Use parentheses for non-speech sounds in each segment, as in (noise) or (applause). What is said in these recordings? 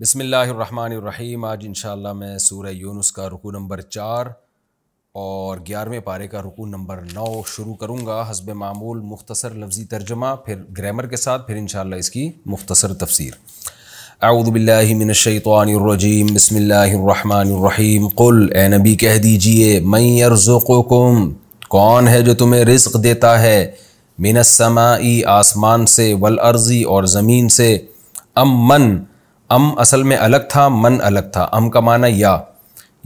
बसमीम आज इन मैं सूर्य यूनुस का रुकू नंबर चार और ग्यारहवें पारे का रुकू नंबर नौ शुरू करूँगा हसब मामूल मुख्तसर लफ्ज़ी तर्जमा फिर ग्रामर के साथ फिर इन इसकी मुख्तसर तफसीर अऊदबिल्लिमिनशैतरजीम बसमीम कुल ए नबी कह दीजिए मई यरजुकुम कौन है जो तुम्हें रिस्क देता है मिनसमाई आसमान से वलअर्जी और ज़मीन से अम अम असल में अलग था मन अलग था अम का माना या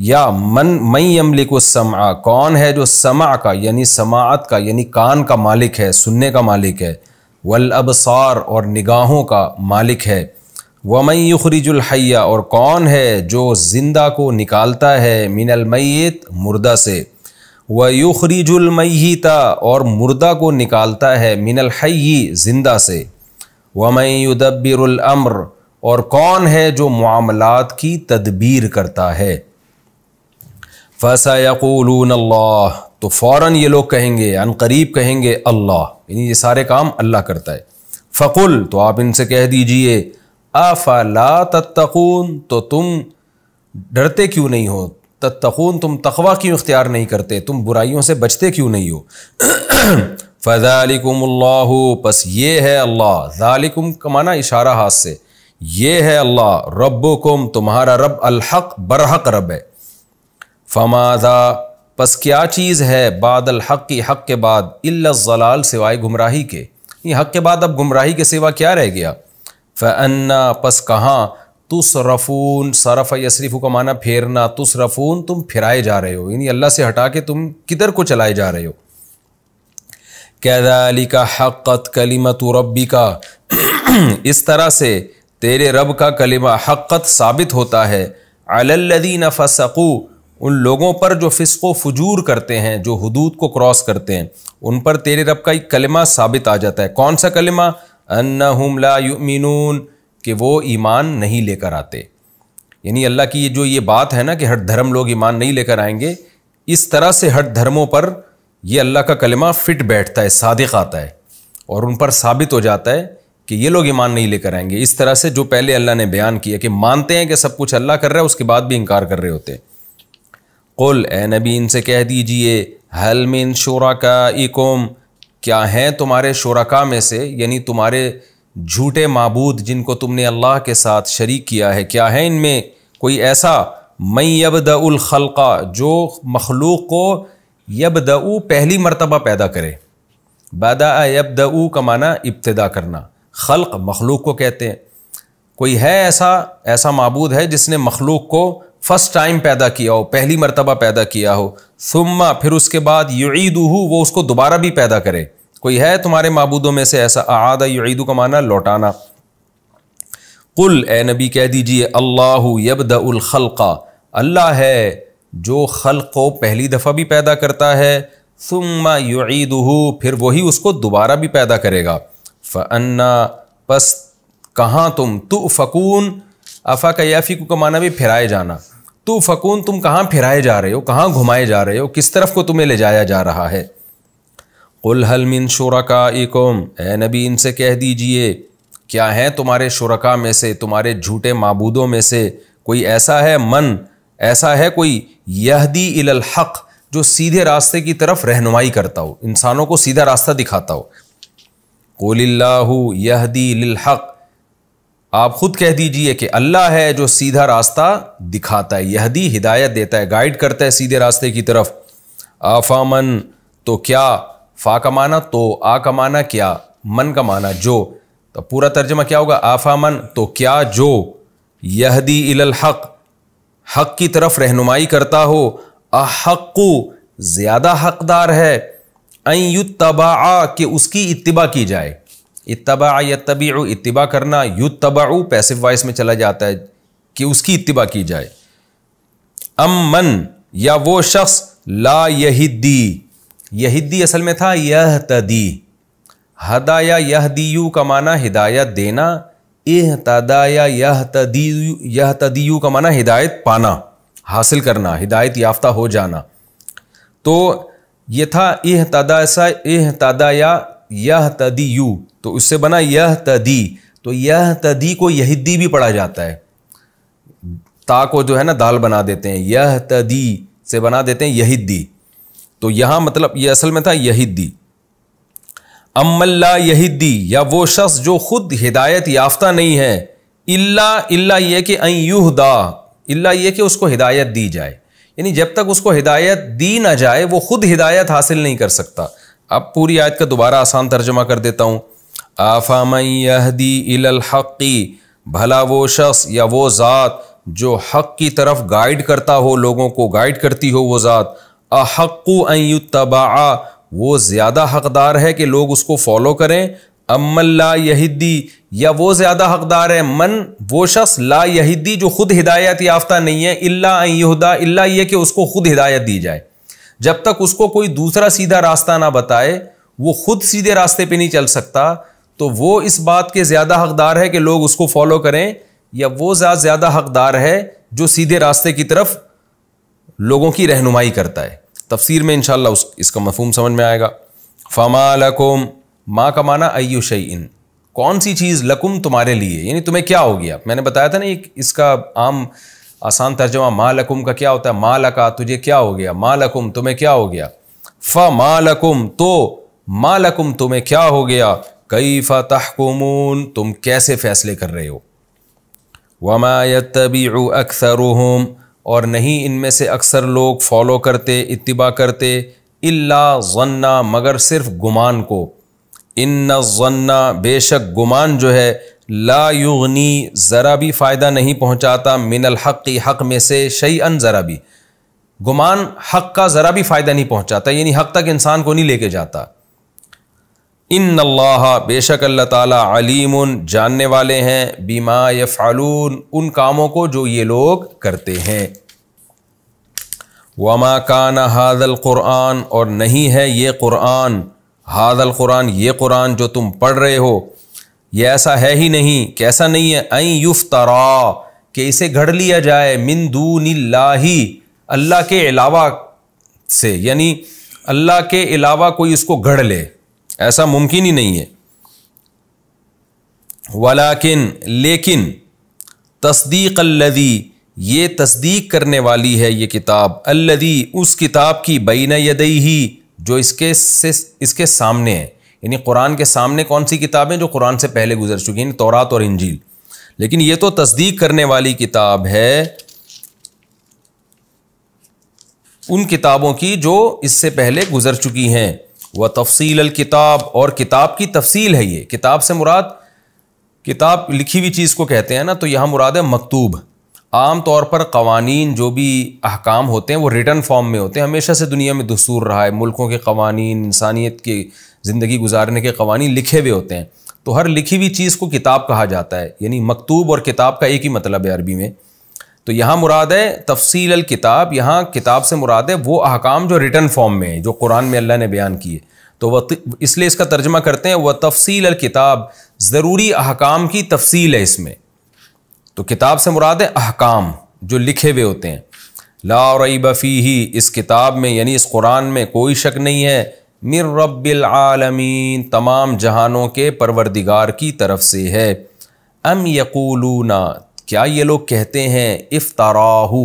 या मन मई यमलिक समा कौन है जो समा का यानी समात का यानी कान का मालिक है सुनने का मालिक है वल अबसार और निगाहों का मालिक है वमई युखरिजुलहैया और कौन है जो जिंदा को निकालता है मिनलमैत मुर्दा से व युखरिजुलमयीता और मुर्दा को निकालता है मिनलहैयी जिंदा से वमई युदब्बिरुल अम्र और कौन है जो मामलात की तदबीर करता है फ़सा यकूलून अल्लाह तो फ़ौर ये लोग कहेंगे अनकरीब कहेंगे अल्लाह यानी ये सारे काम अल्लाह करता है फ़कुल तो आप इनसे कह दीजिए अफला तत्तकून तो तुम डरते क्यों नहीं हो तत्तकून तुम तखवा क्यों इख्तियार नहीं करते तुम बुराइयों से बचते क्यों नहीं हो (clears throat) फ़ालिकुम पस ये है अल्लाह ज़ालिकुम का माना इशारा हाथ से ये है अल्लाह रब तुम्हारा रब अलहक बरहक रब है फमाजा बस क्या चीज़ है बादल हक की हक के बाद इलाजलाल सिवाय गुमराही के ये हक के बाद अब गुमराही के सिवा क्या रह गया फ़न्ना पस कहाँ तुस रफून सरफ यशरीफ़ का माना फेरना तुस रफून तुम फिराए जा रहे हो यानी अल्लाह से हटा के तुम किधर को चलाए जा रहे हो कैदा अली का हक़त कलीमत रबी का इस तरह से तेरे रब का कलिमा हक़त साबित होता है अलल्लदीन फसकू उन लोगों पर जो फिसको फजूर करते हैं जो हदूद को क्रॉस करते हैं उन पर तेरे रब का एक कलिमा साबित आ जाता है कौन सा कलिमा अन्नहुम ला युमिनून कि वो ईमान नहीं लेकर आते यानी अल्लाह की ये जो ये बात है ना कि हर धर्म लोग ईमान नहीं लेकर आएंगे इस तरह से हर धर्मों पर ये अल्लाह का कलिमा फिट बैठता है सादक आता है और उन पर साबित हो जाता है कि ये लोग ईमान नहीं लेकर आएंगे इस तरह से जो पहले अल्लाह ने बयान किया कि मानते हैं कि सब कुछ अल्लाह कर रहा है उसके बाद भी इनकार कर रहे होते कुल ए नबी इनसे कह दीजिए हल मिन शोरा का क्या हैं तुम्हारे शोरका में से यानी तुम्हारे झूठे मबूद जिनको तुमने अल्लाह के साथ शरीक किया है क्या है इनमें कोई ऐसा मई यबदलखलका जो मखलूक को यबदऊ पहली मरतबा पैदा करे बदा यबदऊ का माना इब्तदा करना खल्क मखलूक को कहते हैं कोई है ऐसा ऐसा मबूद है जिसने मखलूक को फ़र्स्ट टाइम पैदा किया हो पहली मरतबा पैदा किया हो सुम्मा फिर उसके बाद यूदूह वो उसको दोबारा भी पैदा करे कोई है तुम्हारे मबूदों में से ऐसा आदा यूदू का माना लौटाना कुल ए नबी कह दीजिए अल्लाह यब यबदलखलका अल्लाह है जो खल़ को पहली दफ़ा भी पैदा करता है सुमा सुम्मा हो फिर वही उसको दोबारा भी पैदा करेगा فَأَنَّى بِسَكَأَ تُمْ تُفَقُونَ أَفَكَيَافَ يُكُ مَنَوِيَ ફરાયે જાના તુ ફકૂન તુમ કહા ફરાયે જા રહે હો કહા ઘુમાયે જા રહે હો કિસ તરફ કો તુમે લે જાયા જા રહા હૈ કુલ હલ મિન શુરાકાઈકૂમ એ નબી ઇનસે કહે દીજીએ ક્યા હૈ તુમારે શુરાકા મેસે તુમારે ઝૂટે માબૂદો મેસે કોઈ એસા હૈ મન એસા હૈ કોઈ યહદી ઇલલ હક જો સીધે રાસ્તે કી તરફ રહનોમાઈ કરતા હો ઇન્સાનો કો સીધા રાસ્તા દિખાતા હો कोल्लाहू यहदी हक आप ख़ुद कह दीजिए कि अल्लाह है जो सीधा रास्ता दिखाता है यहदी हिदायत देता है गाइड करता है सीधे रास्ते की तरफ आफामन तो क्या फ़ा का माना तो आ का माना क्या मन का माना जो तो पूरा तर्जमा क्या होगा आफामन तो क्या जो यहदी इलल हक हक की तरफ रहनुमाई करता हो अहक् ज़्यादा हकदार है तबा कि उसकी इतबा की जाए इतबा या तबी इतबा करना यु तबाउ पैसिव वॉइस में चला जाता है कि उसकी इतबा की जाए अम मन या वो शख्स ला यहिद्दी यहिद्दी असल में था यह तदी हदाया यह दीयू का माना हिदायत देना एह तदाया यह तदीयू यह तदीयू का माना हिदायत पाना हासिल करना हिदायत याफ्ता हो जाना तो यथा इह तदासा इह तदाया यह तदी यू तो उससे बना यह तदी तो यह तदी को यहिदी भी पढ़ा जाता है ता को जो है ना दाल बना देते हैं यह तदी से बना देते हैं यहिदी तो यहाँ मतलब ये यह असल में था यहिदी अम्मल्ला यहिदी या वो शख्स जो खुद हिदायत याफ्ता नहीं है इल्ला इल्ला ये कि अयुहदा इल्ला ये कि उसको हिदायत दी जाए यानी जब तक उसको हिदायत दी ना जाए वो खुद हिदायत हासिल नहीं कर सकता अब पूरी आयत का दोबारा आसान तर्जमा कर देता हूँ आफामदी इलहक़ी भला वो शख्स या वो ज़ात जो हक़ की तरफ गाइड करता हो लोगों को गाइड करती हो वो ज़ात अहक़ु तबा वो ज़्यादा हकदार है कि लोग उसको फॉलो करें अम्मल्ला यहिद्दी या वो ज़्यादा हकदार है मन वो शख्स ला यहिद्दी जो खुद हिदायत याफ्ता नहीं है इल्ला यहदा इल्ला ये कि उसको खुद हिदायत दी जाए जब तक उसको कोई दूसरा सीधा रास्ता ना बताए वो खुद सीधे रास्ते पे नहीं चल सकता तो वो इस बात के ज़्यादा हकदार है कि लोग उसको फॉलो करें या वो ज़्यादा ज़्यादा हकदार है जो सीधे रास्ते की तरफ लोगों की रहनुमाई करता है तफसीर में इन उस इसका मफहम समझ में आएगा फमाल माँ का माना अयु शईन कौन सी चीज़ लकुम तुम्हारे लिए यानी तुम्हें क्या हो गया मैंने बताया था ना एक इसका आम आसान तर्जमा माँ लकुम का क्या होता है माँ लका तुझे क्या हो गया माँ लकुम तुम्हें क्या हो गया फ माँ लकुम तो माँ लकुम तुम्हें क्या हो गया कई फ़तहकुमून तुम कैसे फ़ैसले कर रहे हो वमायत तबी अक्सर और नहीं इनमें से अक्सर लोग फॉलो करते इतबा करते इल्ला जन्ना मगर सिर्फ गुमान को इन जन्ना बेशक गुमान जो है ला युगनी ज़रा भी फ़ायदा नहीं पहुँचाता मिनल हक़ हक़ में से शई अन ज़रा भी गुमान हक़ का ज़रा भी फ़ायदा नहीं पहुँचाता यानी हक़ तक इंसान को नहीं लेके जाता इन अल्लाह बेशक अल्लाह ताला अलीम जानने वाले हैं बीमा फ़ालून उन कामों को जो ये लोग करते हैं वमा का हादल क़ुरान और नहीं है ये क़ुरान हादल कुरान ये कुरान जो तुम पढ़ रहे हो ये ऐसा है ही नहीं कैसा नहीं है अं युफ्तरा कि इसे घड़ लिया जाए मिनदूनिल्लाही अल्लाह के अलावा से यानी अल्लाह के अलावा कोई इसको घड़ ले ऐसा मुमकिन ही नहीं है वलाकिन लेकिन तस्दीक अल्लदी ये तस्दीक करने वाली है ये किताब अल्लदी उस किताब की बीना यदई ही जो इसके से इसके सामने है यानी कुरान के सामने कौन सी किताबें जो कुरान से पहले गुजर चुकी हैं तौरात और इंजील लेकिन ये तो तस्दीक करने वाली किताब है उन किताबों की जो इससे पहले गुजर चुकी हैं वह तफसील अल किताब और किताब की तफसील है ये किताब से मुराद किताब लिखी हुई चीज़ को कहते हैं ना तो यहाँ मुराद है मकतूब आम तौर पर कवानीन जो भी अहकाम होते हैं वो रिटर्न फॉर्म में होते हैं हमेशा से दुनिया में दसूर रहा है मुल्कों के कवानीन इंसानियत के ज़िंदगी गुजारने के कवानी लिखे हुए होते हैं तो हर लिखी हुई चीज़ को किताब कहा जाता है यानी मकतूब और किताब का एक ही मतलब है अरबी में तो यहाँ मुराद है तफसील अल किताब यहाँ किताब से मुराद है वो अहकाम जो रिटर्न फॉर्म में है जो कुरान में अल्लाह ने बयान किए तो वह इसलिए इसका तर्जमा करते हैं वह तफसील अल किताब ज़रूरी अहकाम की तफसील है इसमें तो किताब से मुराद है अहकाम जो लिखे हुए होते हैं ला रई बफ़ी ही इस किताब में यानी इस कुरान में कोई शक नहीं है मिर रबालमीन तमाम जहानों के परवरदिगार की तरफ से है अम ना क्या ये लोग कहते हैं इफ्ताराहू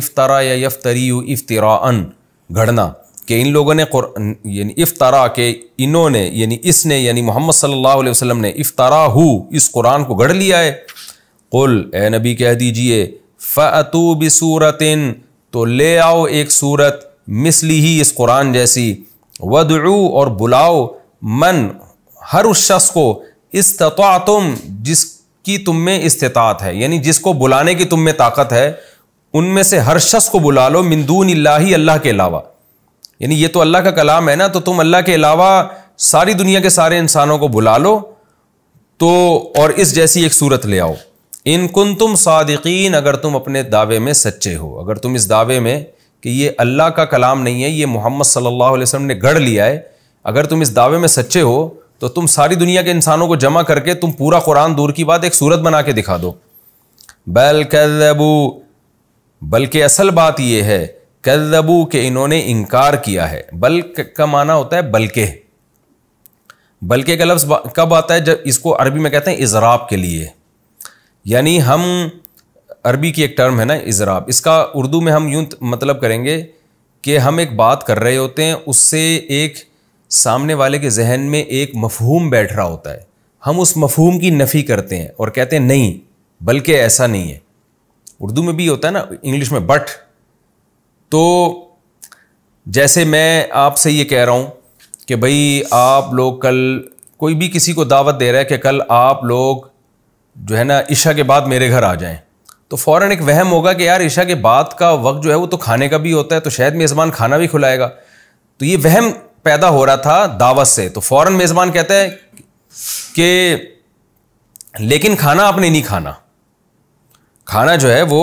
इफ्तारा या यफ्तरी इफ्तरान घड़ना कि इन लोगों ने यानी इफ्तारा के इन्होंने यानी इसने यानी मोहम्मद सल्लल्लाहु अलैहि वसल्लम ने इफ्ताराहू इस कुरान को गढ़ लिया है कुल ए नबी कह दीजिए फतु बसूरतिन तो ले आओ एक सूरत मिसली ही इस कुरान जैसी वदू और बुलाओ मन हर उस शख्स को इस्तवा तुम जिसकी तुम में इस्तात है यानी जिसको बुलाने की तुम में ताकत है उनमें से हर शख्स को बुला लो मिंदून ही अल्लाह के अलावा यानी ये तो अल्लाह का कलाम है ना तो तुम अल्लाह के अलावा सारी दुनिया के सारे इंसानों को बुला लो तो और इस जैसी एक सूरत ले आओ इन कुन तुम सादिकीन अगर तुम अपने दावे में सच्चे हो अगर तुम इस दावे में कि ये अल्लाह का कलाम नहीं है ये मोहम्मद सल्लल्लाहु अलैहि वसल्लम ने गढ़ लिया है अगर तुम इस दावे में सच्चे हो तो तुम सारी दुनिया के इंसानों को जमा करके तुम पूरा कुरान दूर की बात एक सूरत बना के दिखा दो बल कदबू बल्कि असल बात यह है कदबू के इन्होंने इनकार किया है बल का माना होता है बल्कि बल्कि का लफ्ज़ कब आता है जब इसको अरबी में कहते हैं इजराब के लिए यानी हम अरबी की एक टर्म है ना इजराब इसका उर्दू में हम यूं मतलब करेंगे कि हम एक बात कर रहे होते हैं उससे एक सामने वाले के जहन में एक मफहूम बैठ रहा होता है हम उस मफहूम की नफ़ी करते हैं और कहते हैं नहीं बल्कि ऐसा नहीं है उर्दू में भी होता है ना इंग्लिश में बट तो जैसे मैं आपसे ये कह रहा हूँ कि भाई आप लोग कल कोई भी किसी को दावत दे रहा है कि कल आप लोग जो है ना ईशा के बाद मेरे घर आ जाएं तो फ़ौर एक वहम होगा कि यार ईशा के बाद का वक्त जो है वो तो खाने का भी होता है तो शायद मेज़बान खाना भी खुलाएगा तो ये वहम पैदा हो रहा था दावत से तो फ़ौर मेज़बान कहता है कि लेकिन खाना आपने नहीं खाना खाना जो है वो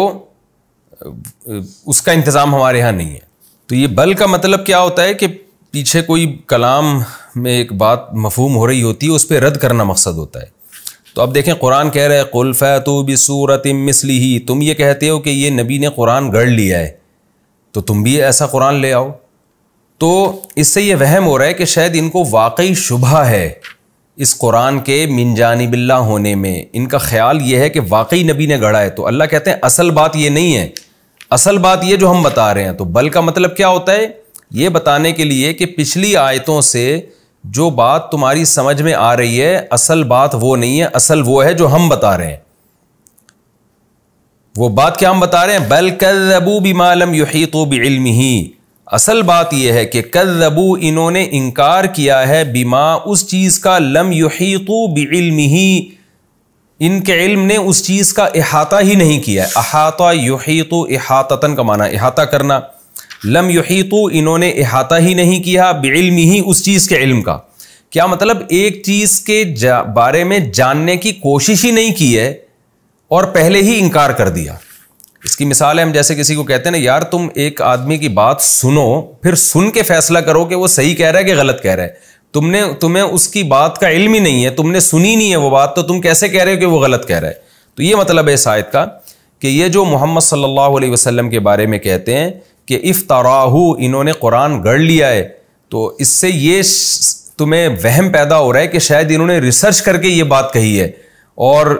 उसका इंतज़ाम हमारे यहाँ नहीं है तो ये बल का मतलब क्या होता है कि पीछे कोई कलाम में एक बात मफहूम हो रही होती है उस पर रद्द करना मकसद होता है तो अब देखें कुरान कह रहे हैं कुल फ़ैतु बसूरत मिसली ही तुम ये कहते हो कि ये नबी ने कुरान गढ़ लिया है तो तुम भी ऐसा कुरान ले आओ तो इससे ये वहम हो रहा है कि शायद इनको वाकई शुभ है इस कुरान के मिनजानबिल्ला होने में इनका ख्याल ये है कि वाकई नबी ने गढ़ा है तो अल्लाह कहते हैं असल बात ये नहीं है असल बात ये जो हम बता रहे हैं तो बल का मतलब क्या होता है ये बताने के लिए कि पिछली आयतों से जो बात तुम्हारी समझ में आ रही है असल बात वो नहीं है असल वो है जो हम बता रहे हैं वो बात क्या हम बता रहे हैं बल कर रबू कदबू बिमालम युही तो बिल्म ही असल बात यह है कि रबू इन्होंने इनकार किया है बीमा उस चीज़ का लम युही तो बिल्म ही इनके इल्म ने उस चीज़ का अहाता ही नहीं किया अहाता युही तो अहातन का माना अहाता करना लम युहीतु इन्होंने अहाता ही नहीं किया बेइल्म ही उस चीज़ के इल्म का क्या मतलब एक चीज़ के जा, बारे में जानने की कोशिश ही नहीं की है और पहले ही इनकार कर दिया इसकी मिसाल है हम जैसे किसी को कहते हैं ना यार तुम एक आदमी की बात सुनो फिर सुन के फैसला करो कि वो सही कह रहा है कि गलत कह रहा है तुमने तुम्हें उसकी बात का इल्म ही नहीं है तुमने सुनी नहीं है वो बात तो तुम कैसे कह रहे हो कि वो गलत कह रहा है तो ये मतलब है इस आयत का कि ये जो मोहम्मद सल्लल्लाहु अलैहि वसल्लम के बारे में कहते हैं कि इफ़ तराहू इन्होंने कुरान गढ़ लिया है तो इससे ये तुम्हें वहम पैदा हो रहा है कि शायद इन्होंने रिसर्च करके ये बात कही है और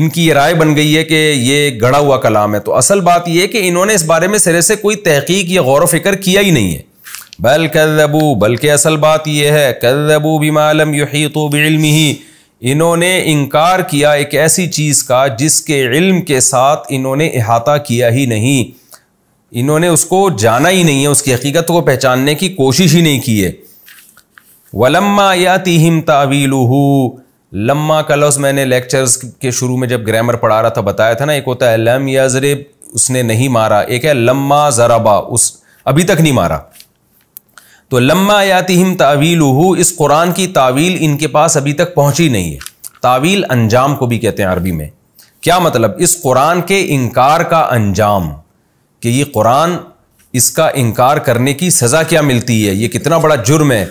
इनकी ये राय बन गई है कि ये गढ़ा हुआ कलाम है तो असल बात यह है कि इन्होंने इस बारे में सिरे से कोई तहकीक या गौर फ़िक्र किया ही नहीं है बल कदबू बल्कि असल बात यह है कदबू बिमालम यही तो बिल्मी ही इन्होंने इनकार किया एक ऐसी चीज़ का जिसके इल्म के साथ इन्होंने अहाता किया ही नहीं इन्होंने उसको जाना ही नहीं है उसकी हकीकत को पहचानने की कोशिश ही नहीं की है व लम्मा या हिम तावीलू लम्मा का लफ्ज़ मैंने लेक्चर्स के शुरू में जब ग्रामर पढ़ा रहा था बताया था ना एक होता है लम या जरेब उसने नहीं मारा एक है लम्मा ज़राबा उस अभी तक नहीं मारा तो लम्मा या हिम तावील इस कुरान की तावील इनके पास अभी तक पहुँची नहीं है तावील अंजाम को भी कहते हैं अरबी में क्या मतलब इस कुरान के इनकार का अंजाम कि ये कुरान इसका इनकार करने की सज़ा क्या मिलती है ये कितना बड़ा जुर्म है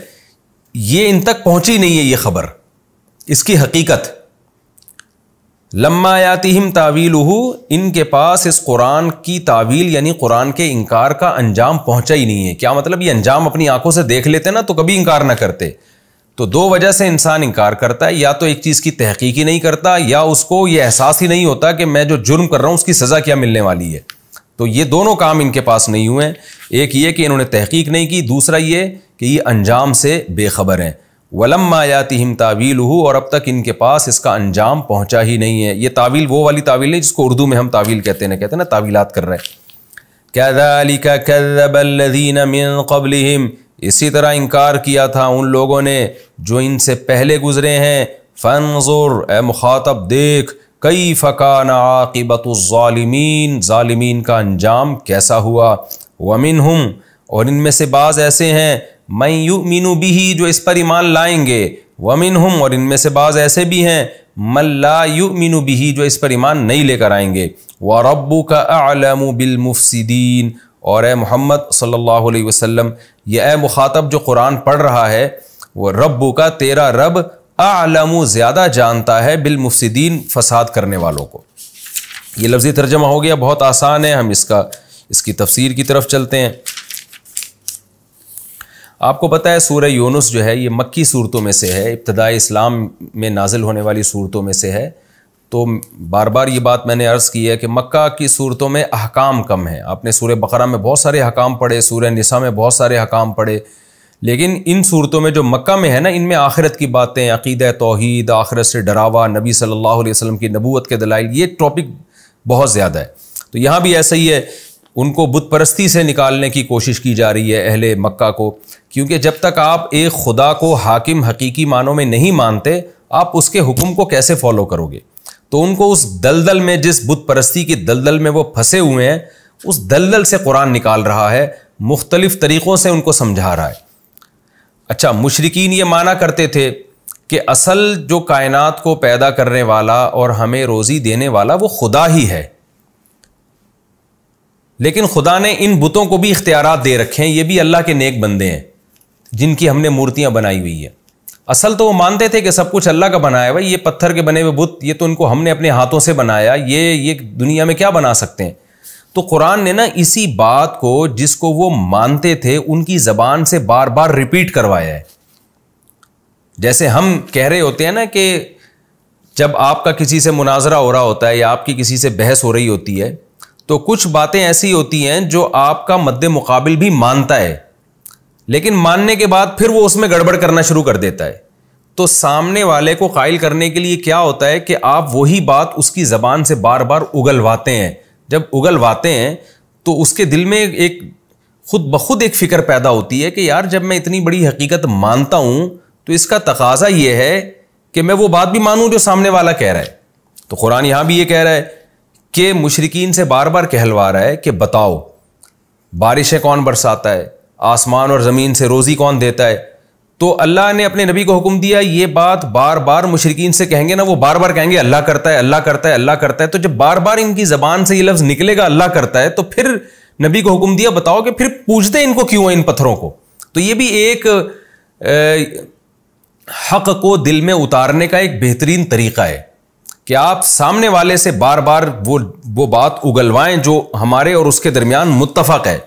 ये इन तक पहुँची नहीं है ये खबर इसकी हकीकत लम्मायाती हिम तावील इनके पास इस कुरान की तावील यानी कुरान के इनकार का अंजाम पहुंचा ही नहीं है क्या मतलब ये अंजाम अपनी आंखों से देख लेते ना तो कभी इनकार ना करते तो दो वजह से इंसान इनकार करता है या तो एक चीज़ की तहकीक ही नहीं करता या उसको ये एहसास ही नहीं होता कि मैं जो जुर्म कर रहा हूँ उसकी सज़ा क्या मिलने वाली है तो ये दोनों काम इनके पास नहीं हुए हैं एक ये कि इन्होंने तहकीक नहीं की दूसरा ये कि ये अंजाम से बेखबर हैं वलम आयाति हिम तावील हु और अब तक इनके पास इसका अंजाम पहुंचा ही नहीं है ये तावील वो वाली तावील नहीं जिसको उर्दू में हम तावील कहते हैं ना कहते हैं ना तावीलात कर रहे हैं कदालिका इसी तरह इनकार किया था उन लोगों ने जो इनसे पहले गुजरे हैं फनजुर ए मुखातब देख कई फ़कान आकिबतमीन ालमीन का अंजाम कैसा हुआ वमिन हम और इनमें से बाज़ ऐसे हैं मैं यू मीनू भी ही जो इस पर ईमान लाएंगे वमिन हम और इनमें से बाज़ ऐसे भी हैं मल्ला यू मीनू भी ही जो इस पर ईमान नहीं लेकर आएंगे व रबू का आलम बिलमुफसदीन और ए मोहम्मद सल्ला अलैहि यह ए मुखातब जो कुरान पढ़ रहा है वह रब्बू का तेरा रब आलम ज़्यादा जानता है बिलमुफसदीन फसाद करने वालों को ये लफ्ज़ी तर्जमा हो गया बहुत आसान है हम इसका इसकी तफसीर की तरफ चलते हैं आपको पता है सूर्य यूनुस जो है ये मक्की सूरतों में से है इब्तदाई इस्लाम में नाजिल होने वाली सूरतों में से है तो बार बार ये बात मैंने अर्ज़ की है कि मक्का की सूरतों में अहकाम कम है आपने सूर्य बकरा में बहुत सारे हकाम पढ़े सूर्य निसा में बहुत सारे हकाम पढ़े लेकिन इन सूरतों में जो मक्का में है ना इनमें आखिरत की बातें अकीद तोहद आखिरत से डरावा नबी सल्लल्लाहु अलैहि वसल्लम की नबूत के दलाइल ये टॉपिक बहुत ज़्यादा है तो यहाँ भी ऐसा ही है उनको बुत परस्ती से निकालने की कोशिश की जा रही है अहले मक्का को क्योंकि जब तक आप एक खुदा को हाकिम हकीकी मानों में नहीं मानते आप उसके हुक्म को कैसे फॉलो करोगे तो उनको उस दलदल में जिस बुत परस्ती के दलदल में वो फंसे हुए हैं उस दलदल से कुरान निकाल रहा है मुख्तलिफ़ तरीक़ों से उनको समझा रहा है अच्छा मुशरकिन ये माना करते थे कि असल जो कायनात को पैदा करने वाला और हमें रोज़ी देने वाला वो खुदा ही है लेकिन खुदा ने इन बुतों को भी इख्तियार दे रखे हैं ये भी अल्लाह के नेक बंदे हैं जिनकी हमने मूर्तियाँ बनाई हुई है असल तो वो मानते थे कि सब कुछ अल्लाह का बनाया हुआ ये पत्थर के बने हुए बुत ये तो इनको हमने अपने हाथों से बनाया ये ये दुनिया में क्या बना सकते हैं तो कुरान ने ना इसी बात को जिसको वो मानते थे उनकी ज़बान से बार बार रिपीट करवाया है जैसे हम कह रहे होते हैं ना कि जब आपका किसी से मुनाजरा हो रहा होता है या आपकी किसी से बहस हो रही होती है तो कुछ बातें ऐसी होती हैं जो आपका मद्द मुकाबिल भी मानता है लेकिन मानने के बाद फिर वो उसमें गड़बड़ करना शुरू कर देता है तो सामने वाले को कायल करने के लिए क्या होता है कि आप वही बात उसकी ज़बान से बार बार उगलवाते हैं जब उगलवाते हैं तो उसके दिल में एक खुद ब खुद एक फ़िक्र पैदा होती है कि यार जब मैं इतनी बड़ी हकीकत मानता हूँ तो इसका तकाजा यह है कि मैं वो बात भी मानूँ जो सामने वाला कह रहा है तो कुरान यहाँ भी ये कह रहा है कि मुशरकिन से बार बार कहलवा रहा है कि बताओ बारिशें कौन बरसाता है आसमान और ज़मीन से रोज़ी कौन देता है तो अल्लाह ने अपने नबी को हुक्म दिया ये बात बार बार मुशरकिन से कहेंगे ना वो बार बार कहेंगे अल्लाह करता है अल्लाह करता है अल्लाह करता है तो जब बार बार इनकी ज़बान से ये लफ्ज़ निकलेगा अल्लाह करता है तो फिर नबी को हुक्म दिया बताओ कि फिर पूजते इनको क्यों है इन पत्थरों को तो ये भी एक ए, हक को दिल में उतारने का एक बेहतरीन तरीका है कि आप सामने वाले से बार बार वो वो बात उगलवाएं जो हमारे और उसके दरमियान मुतफ़क़ है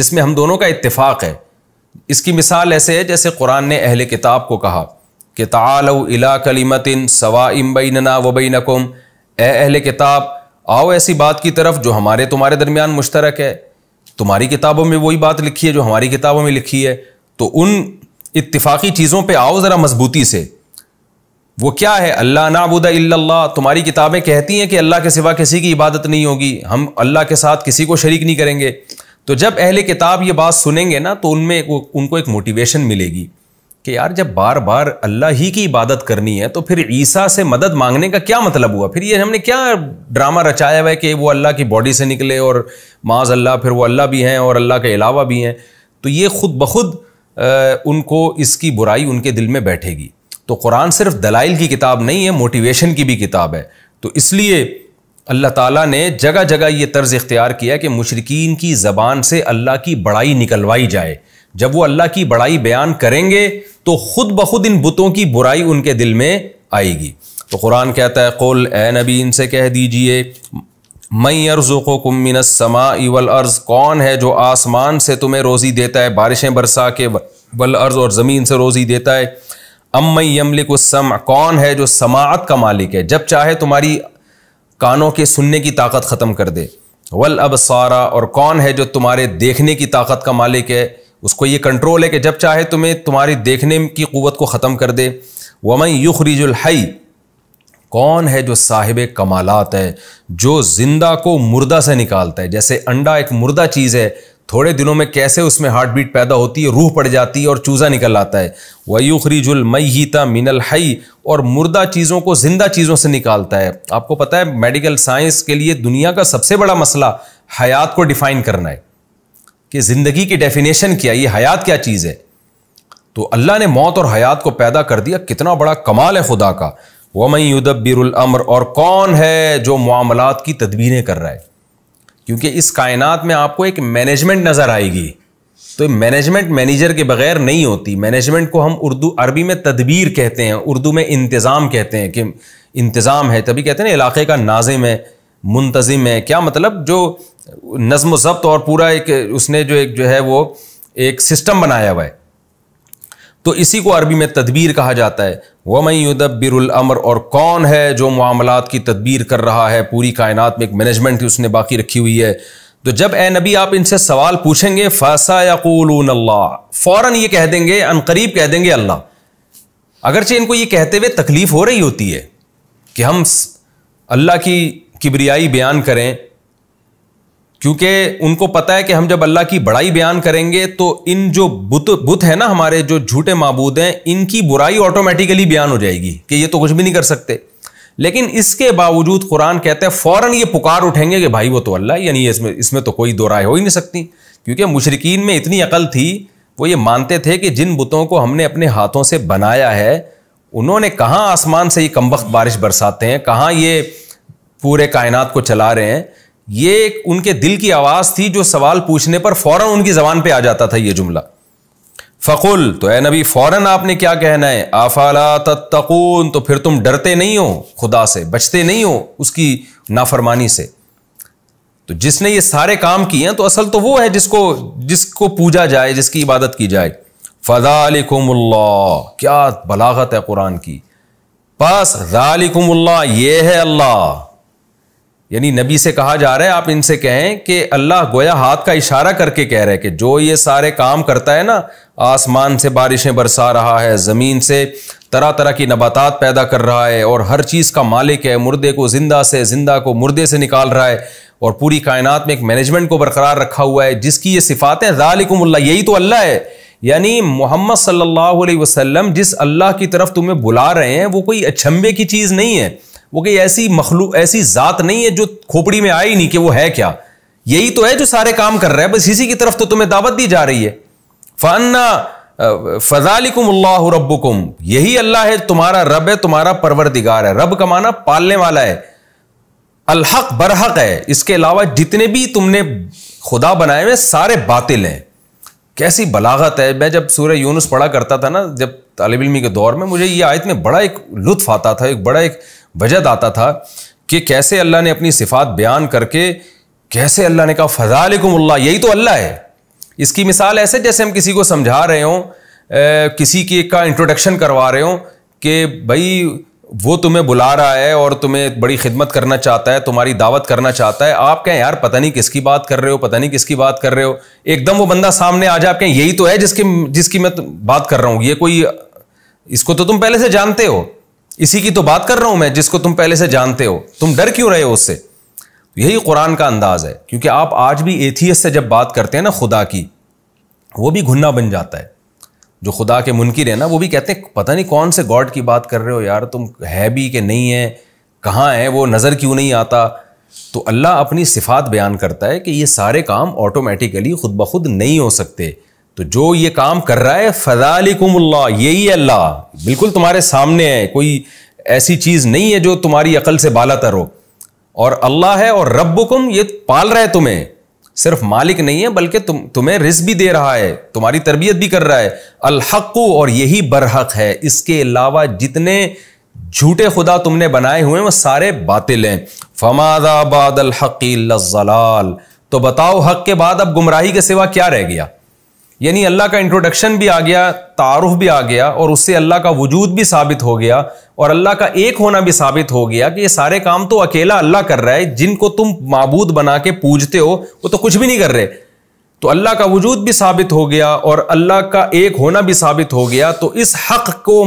जिसमें हम दोनों का इतफ़ाक़ है इसकी मिसाल ऐसे है जैसे कुरान ने अहल किताब को कहा कि तालो इला कलीमतिन सवा इम्बैनना वबैनकुम ए अहल किताब आओ ऐसी बात की तरफ जो हमारे तुम्हारे दरमियान मुश्तरक है तुम्हारी किताबों में वही बात लिखी है जो हमारी किताबों में लिखी है तो उन इत्तिफाक़ी चीज़ों पर आओ ज़रा मजबूती से वो क्या है अल्लाह नाबुदा इल्लल्लाह तुम्हारी किताबें कहती हैं कि अल्लाह के सिवा किसी की इबादत नहीं होगी हम अल्लाह के साथ किसी को शरीक नहीं करेंगे तो जब अहले किताब ये बात सुनेंगे ना तो उनमें उनको एक मोटिवेशन मिलेगी कि यार जब बार बार अल्लाह ही की इबादत करनी है तो फिर ईसा से मदद मांगने का क्या मतलब हुआ फिर ये हमने क्या ड्रामा रचाया हुआ है कि वो अल्लाह की बॉडी से निकले और माज अल्लाह फिर वो अल्लाह भी हैं और अल्लाह के अलावा भी हैं तो ये खुद ब खुद उनको इसकी बुराई उनके दिल में बैठेगी तो कुरान सिर्फ दलाइल की किताब नहीं है मोटिवेशन की भी किताब है तो इसलिए अल्लाह ताला ने जगह जगह ये तर्ज इख्तियार किया कि मुशरकिन की ज़बान से अल्लाह की बड़ाई निकलवाई जाए जब वो अल्लाह की बड़ाई बयान करेंगे तो ख़ुद ब खुद इन बुतों की बुराई उनके दिल में आएगी तो कुरान कहता है कुल ए नबी इनसे कह दीजिए मई को कुमिन समा इवल अर्ज कौन है जो आसमान से तुम्हें रोज़ी देता है बारिशें बरसा के वल अर्ज और ज़मीन से रोज़ी देता है अम्मई यमलिक कौन है जो समात का मालिक है जब चाहे तुम्हारी कानों के सुनने की ताकत ख़त्म कर दे वल अब सारा और कौन है जो तुम्हारे देखने की ताकत का मालिक है उसको ये कंट्रोल है कि जब चाहे तुम्हें तुम्हारी देखने की क़वत को ख़त्म कर दे वमई युखरिजुलहई कौन है जो साहिब कमालत है जो ज़िंदा को मुर्दा से निकालता है जैसे अंडा एक मुर्दा चीज़ है थोड़े दिनों में कैसे उसमें हार्ट बीट पैदा होती है रूह पड़ जाती है और चूज़ा निकल आता है मई हीता मिनल हई और मुर्दा चीज़ों को ज़िंदा चीज़ों से निकालता है आपको पता है मेडिकल साइंस के लिए दुनिया का सबसे बड़ा मसला हयात को डिफ़ाइन करना है कि ज़िंदगी की डेफिनेशन क्या ये हयात क्या चीज़ है तो अल्लाह ने मौत और हयात को पैदा कर दिया कितना बड़ा कमाल है खुदा का वमई युदब्बिर अमर और कौन है जो मामलात की तदबीरें कर रहा है क्योंकि इस कायनात में आपको एक मैनेजमेंट नज़र आएगी तो मैनेजमेंट मैनेजर के बगैर नहीं होती मैनेजमेंट को हम उर्दू अरबी में तदबीर कहते हैं उर्दू में इंतज़ाम कहते हैं कि इंतज़ाम है तभी कहते हैं ना इलाके का नाजिम है मुंतज़िम है क्या मतलब जो नज़म जब्त और पूरा एक उसने जो एक जो है वो एक सिस्टम बनाया हुआ है तो इसी को अरबी में तदबीर कहा जाता है मई वमयुदबिरुल अमर और कौन है जो मामलात की तदबीर कर रहा है पूरी कायनात में एक मैनेजमेंट उसने बाकी रखी हुई है तो जब ए नबी आप इनसे सवाल पूछेंगे फासा यकूलून अल्लाह फ़ौरन ये कह देंगे अनकरीब कह देंगे अल्लाह अगरचे इनको ये कहते हुए तकलीफ़ हो रही होती है कि हम अल्लाह की किबरियाई बयान करें क्योंकि उनको पता है कि हम जब अल्लाह की बड़ाई बयान करेंगे तो इन जो बुत बुत है ना हमारे जो झूठे मबूद हैं इनकी बुराई ऑटोमेटिकली बयान हो जाएगी कि ये तो कुछ भी नहीं कर सकते लेकिन इसके बावजूद कुरान कहते हैं फ़ौरन ये पुकार उठेंगे कि भाई वो तो अल्लाह यानी इसमें इसमें तो कोई दो राय हो ही नहीं सकती क्योंकि मुशरकिन में इतनी अकल थी वो ये मानते थे कि जिन बुतों को हमने अपने हाथों से बनाया है उन्होंने कहाँ आसमान से ये कम बारिश बरसाते हैं कहाँ ये पूरे कायनात को चला रहे हैं ये उनके दिल की आवाज़ थी जो सवाल पूछने पर फौरन उनकी ज़बान पे आ जाता था ये जुमला फ़कुल तो ए नबी फ़ौरन आपने क्या कहना है आफाला तत्तकून तो फिर तुम डरते नहीं हो खुदा से बचते नहीं हो उसकी नाफरमानी से तो जिसने ये सारे काम किए हैं तो असल तो वो है जिसको जिसको पूजा जाए जिसकी इबादत की जाए फ़दालिकुमुल्ला क्या बलागत है कुरान की बस रालिकुमुल्ला ये है अल्लाह यानी नबी से कहा जा रहा है आप इनसे कहें कि अल्लाह गोया हाथ का इशारा करके कह रहे हैं कि जो ये सारे काम करता है ना आसमान से बारिशें बरसा रहा है ज़मीन से तरह तरह की नबातात पैदा कर रहा है और हर चीज़ का मालिक है मुर्दे को ज़िंदा से ज़िंदा को मुर्दे से निकाल रहा है और पूरी कायनात में एक मैनेजमेंट को बरकरार रखा हुआ है जिसकी ये सिफातें ज़ालिकुमुल्ला यही तो अल्लाह है यानी मोहम्मद सल्लल्लाहु अलैहि वसल्लम जिस अल्लाह की तरफ तुम्हें बुला रहे हैं वो कोई अछम्बे की चीज़ नहीं है वो कोई ऐसी मखलू ऐसी ज़ात नहीं है जो खोपड़ी में आई नहीं कि वो है क्या यही तो है जो सारे काम कर रहा है बस इसी की तरफ तो तुम्हें दावत दी जा रही है फ़ाना फ़जालिकुम अल्लाह रब्बुकुम यही अल्लाह है तुम्हारा रब है तुम्हारा परवरदिगार है रब कमाना पालने वाला है अलहक बरहक है इसके अलावा जितने भी तुमने खुदा बनाए हुए सारे बातिल हैं कैसी बलागत है मैं जब सूर्य यूनुस पढ़ा करता था ना जब तालब इलमी के दौर में मुझे ये आयत में बड़ा एक लुत्फ आता था एक बड़ा एक वजह आता था कि कैसे अल्लाह ने अपनी सिफात बयान करके कैसे अल्लाह ने कहा फ़जालकुमल्ला यही तो अल्लाह है इसकी मिसाल ऐसे जैसे हम किसी को समझा रहे हों किसी के का इंट्रोडक्शन करवा रहे हों कि भाई वो तुम्हें बुला रहा है और तुम्हें बड़ी खिदमत करना चाहता है तुम्हारी दावत करना चाहता है आप कहें यार पता नहीं किसकी बात कर रहे हो पता नहीं किसकी बात कर रहे हो एकदम वो बंदा सामने आ जाए आप कहें यही तो है जिसकी जिसकी मैं बात कर रहा हूँ ये कोई इसको तो तुम पहले से जानते हो इसी की तो बात कर रहा हूं मैं जिसको तुम पहले से जानते हो तुम डर क्यों रहे हो उससे यही कुरान का अंदाज है क्योंकि आप आज भी एथियस से जब बात करते हैं ना खुदा की वो भी घुन्ना बन जाता है जो खुदा के मुनकिर है ना वो भी कहते हैं पता नहीं कौन से गॉड की बात कर रहे हो यार तुम है भी कि नहीं है कहाँ है वो नज़र क्यों नहीं आता तो अल्लाह अपनी सिफात बयान करता है कि ये सारे काम ऑटोमेटिकली खुद ब खुद नहीं हो सकते तो जो ये काम कर रहा है फजालिकुमल्ला यही अल्लाह बिल्कुल तुम्हारे सामने है कोई ऐसी चीज़ नहीं है जो तुम्हारी अकल से बाला तर हो और अल्लाह है और रब्बुकुम ये पाल रहा है तुम्हें सिर्फ मालिक नहीं है बल्कि तुम तुम्हें रिस भी दे रहा है तुम्हारी तरबियत भी कर रहा है अलहक़ु और यही बरहक है इसके अलावा जितने झूठे खुदा तुमने बनाए हुए हैं वो सारे बातिल हैं फमादा बादल हकील तो बताओ हक के बाद अब गुमराही के सिवा क्या रह गया यानी अल्लाह का इंट्रोडक्शन भी आ गया तारुफ भी आ गया और उससे अल्लाह का वजूद भी साबित हो गया और अल्लाह का एक होना भी साबित हो गया कि ये सारे काम तो अकेला अल्लाह कर रहा है जिनको तुम मबूद बना के पूजते हो वो तो कुछ भी नहीं कर रहे तो अल्लाह का वजूद भी साबित हो गया और अल्लाह का एक होना भी साबित हो गया तो इस हक को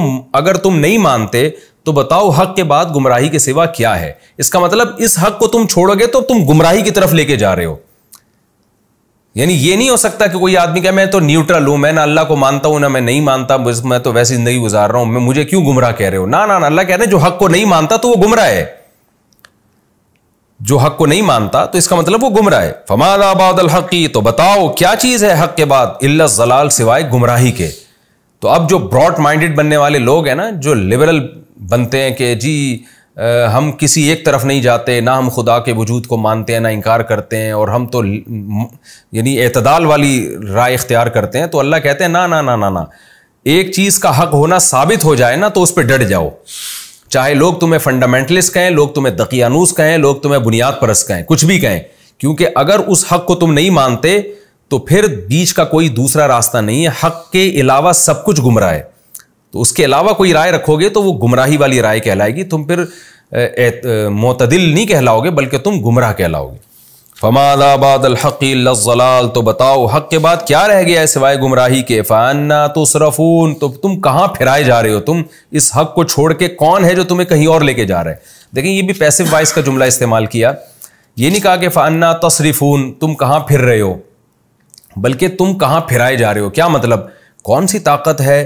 अगर तुम नहीं मानते तो बताओ हक के बाद गुमराही के सिवा क्या है इसका मतलब इस हक को तुम छोड़ोगे तो तुम गुमराही की तरफ लेके जा रहे हो यानी ये नहीं हो सकता कि कोई आदमी कहे मैं तो न्यूट्रल हूं मैं ना अल्लाह को मानता हूं ना मैं नहीं मानता मैं तो वैसी जिंदगी गुजार रहा हूं मैं मुझे क्यों गुमराह कह रहे हो ना ना ना अल्लाह कह रहे हैं जो हक को नहीं मानता तो वो गुमराह है जो हक को नहीं मानता तो इसका मतलब वो गुमराह है फमादाबाद हकी तो बताओ क्या चीज है हक के बाद इल्ला जलाल सिवाय गुमराही के तो अब जो ब्रॉड माइंडेड बनने वाले लोग हैं ना जो लिबरल बनते हैं कि जी हम किसी एक तरफ नहीं जाते ना हम खुदा के वजूद को मानते हैं ना इनकार करते हैं और हम तो यानी अतदाल वाली राय इख्तियार करते हैं तो अल्लाह कहते हैं ना ना ना ना ना एक चीज़ का हक होना साबित हो जाए ना तो उस पर डट जाओ चाहे लोग तुम्हें फंडामेंटलिस्ट कहें लोग तुम्हें दकीानूस कहें लोग तुम्हें बुनियाद परस्त कहें कुछ भी कहें क्योंकि अगर उस हक को तुम नहीं मानते तो फिर बीच का कोई दूसरा रास्ता नहीं है हक के अलावा सब कुछ गुमराह है तो उसके अलावा कोई राय रखोगे तो वो गुमराही वाली राय कहलाएगी तुम फिर मतदिल नहीं कहलाओगे बल्कि तुम गुमराह कहलाओगे फमादाबाद अलहकी तो बताओ हक के बाद क्या रह गया है सिवाय गुमराही के फ़ाना तो सरफून तो तुम कहाँ फिराए जा रहे हो तुम इस हक को छोड़ के कौन है जो तुम्हें कहीं और लेके जा रहे हैं देखें ये भी पैसिव वाइस का जुमला इस्तेमाल किया ये नहीं कहा कि फ़ाना तसरीफून तुम कहाँ फिर रहे हो बल्कि तुम कहाँ फिराए जा रहे हो क्या मतलब कौन सी ताकत है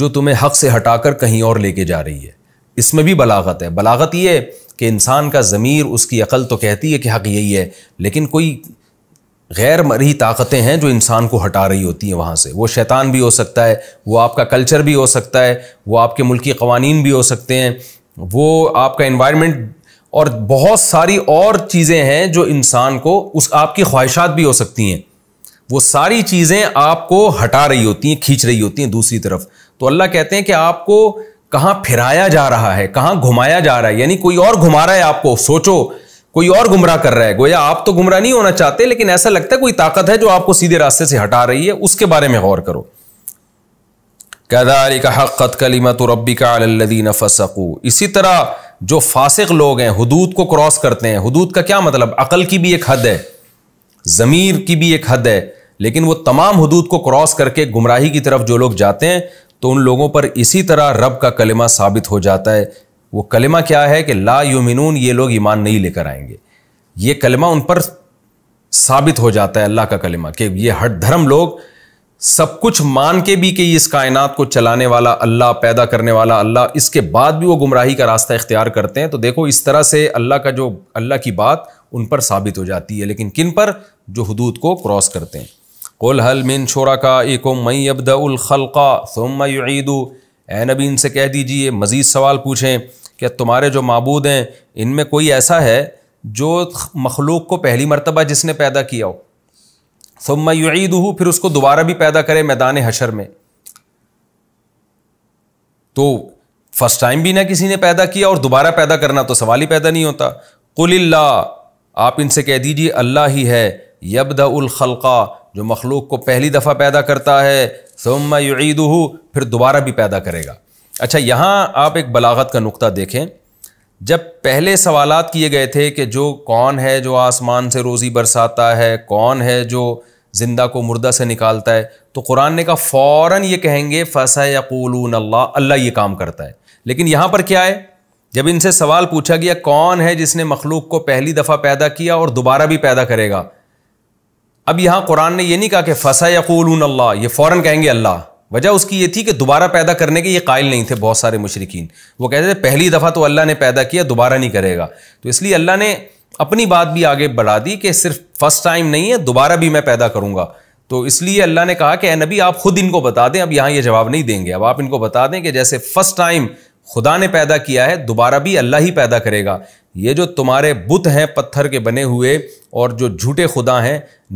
जो तुम्हें हक से हटाकर कहीं और लेके जा रही है इसमें भी बलागत है बलागत ये है कि इंसान का ज़मीर उसकी अकल तो कहती है कि हक यही है लेकिन कोई गैर मरी ताकतें हैं जो इंसान को हटा रही होती हैं वहाँ से वो शैतान भी हो सकता है वो आपका कल्चर भी हो सकता है वो आपके मुल्की कवानीन भी हो सकते हैं वो आपका इन्वायरमेंट और बहुत सारी और चीज़ें हैं जो इंसान को उस आपकी ख्वाहिशात भी हो सकती हैं वो सारी चीज़ें आपको हटा रही होती हैं खींच रही होती हैं दूसरी तरफ तो अल्लाह कहते हैं कि आपको कहाँ फिराया जा रहा है कहाँ घुमाया जा रहा है यानी कोई और घुमा रहा है आपको सोचो कोई और गुमराह कर रहा है गोया आप तो गुमराह नहीं होना चाहते लेकिन ऐसा लगता है कोई ताकत है जो आपको सीधे रास्ते से हटा रही है उसके बारे में गौर करो कैदारी का हक़त कलीमत रबी का अल्लदीन फसकू इसी तरह जो फासिक लोग हैं हदूद को क्रॉस करते हैं हदूद का क्या मतलब अकल की भी एक हद है ज़मीर की भी एक हद है लेकिन वो तमाम हदूद को क्रॉस करके गुमराही की तरफ जो लोग जाते हैं तो उन लोगों पर इसी तरह रब का कलिमा साबित हो जाता है वो कलिमा क्या है कि ला युमिनून ये लोग ईमान नहीं लेकर आएंगे ये कलिमा उन पर साबित हो जाता है अल्लाह का कलिमा कि ये हट धर्म लोग सब कुछ मान के भी कि इस कायनात को चलाने वाला अल्लाह पैदा करने वाला अल्लाह इसके बाद भी वो गुमराही का रास्ता इख्तियार करते हैं तो देखो इस तरह से अल्लाह का जो अल्लाह की बात उन पर साबित हो जाती है लेकिन किन पर जो हदूद को क्रॉस करते हैं कुल हल मिन शुरा एको मई अबदलखलका सुम ईदू ए नबी इनसे कह दीजिए मज़ीद सवाल पूछें कि तुम्हारे जो मबूद हैं इनमें कोई ऐसा है जो मखलूक को पहली मरतबा जिसने पैदा किया हो सोम मई सुम हूँ फिर उसको दोबारा भी पैदा करे मैदान हशर में तो फर्स्ट टाइम भी ना किसी ने पैदा किया और दोबारा पैदा करना तो सवाल ही पैदा नहीं होता कुल्ला आप इनसे कह दीजिए अल्लाह ही है यबदउलखलक़ा जो मखलूक को पहली दफ़ा पैदा करता है सम युदू फिर दोबारा भी पैदा करेगा अच्छा यहाँ आप एक बलागत का नुकता देखें जब पहले सवाल किए गए थे कि जो कौन है जो आसमान से रोज़ी बरसाता है कौन है जो ज़िंदा को मुर्दा से निकालता है तो कुरान ने कहा फ़ौर ये कहेंगे फ़सा यकूलून अल्लाह अल्लाह ये काम करता है लेकिन यहाँ पर क्या है जब इनसे सवाल पूछा गया कौन है जिसने मखलूक को पहली दफ़ा पैदा किया और दोबारा भी पैदा करेगा अब यहाँ कुरान ने यह नहीं कहा कि फसा यकूल अल्लाह ये फ़ौरन कहेंगे अल्लाह वजह उसकी ये थी कि दोबारा पैदा करने के ये कायल नहीं थे बहुत सारे मुशरकिन वो कहते थे पहली दफ़ा तो अल्लाह ने पैदा किया दोबारा नहीं करेगा तो इसलिए अल्लाह ने अपनी बात भी आगे बढ़ा दी कि सिर्फ फर्स्ट टाइम नहीं है दोबारा भी मैं पैदा करूँगा तो इसलिए अल्लाह ने कहा कि नबी आप खुद इनको बता दें अब यहां ये जवाब नहीं देंगे अब आप इनको बता दें कि जैसे फर्स्ट टाइम खुदा ने पैदा किया है दोबारा भी अल्लाह ही पैदा करेगा ये जो तुम्हारे बुत हैं पत्थर के बने हुए और जो झूठे खुदा हैं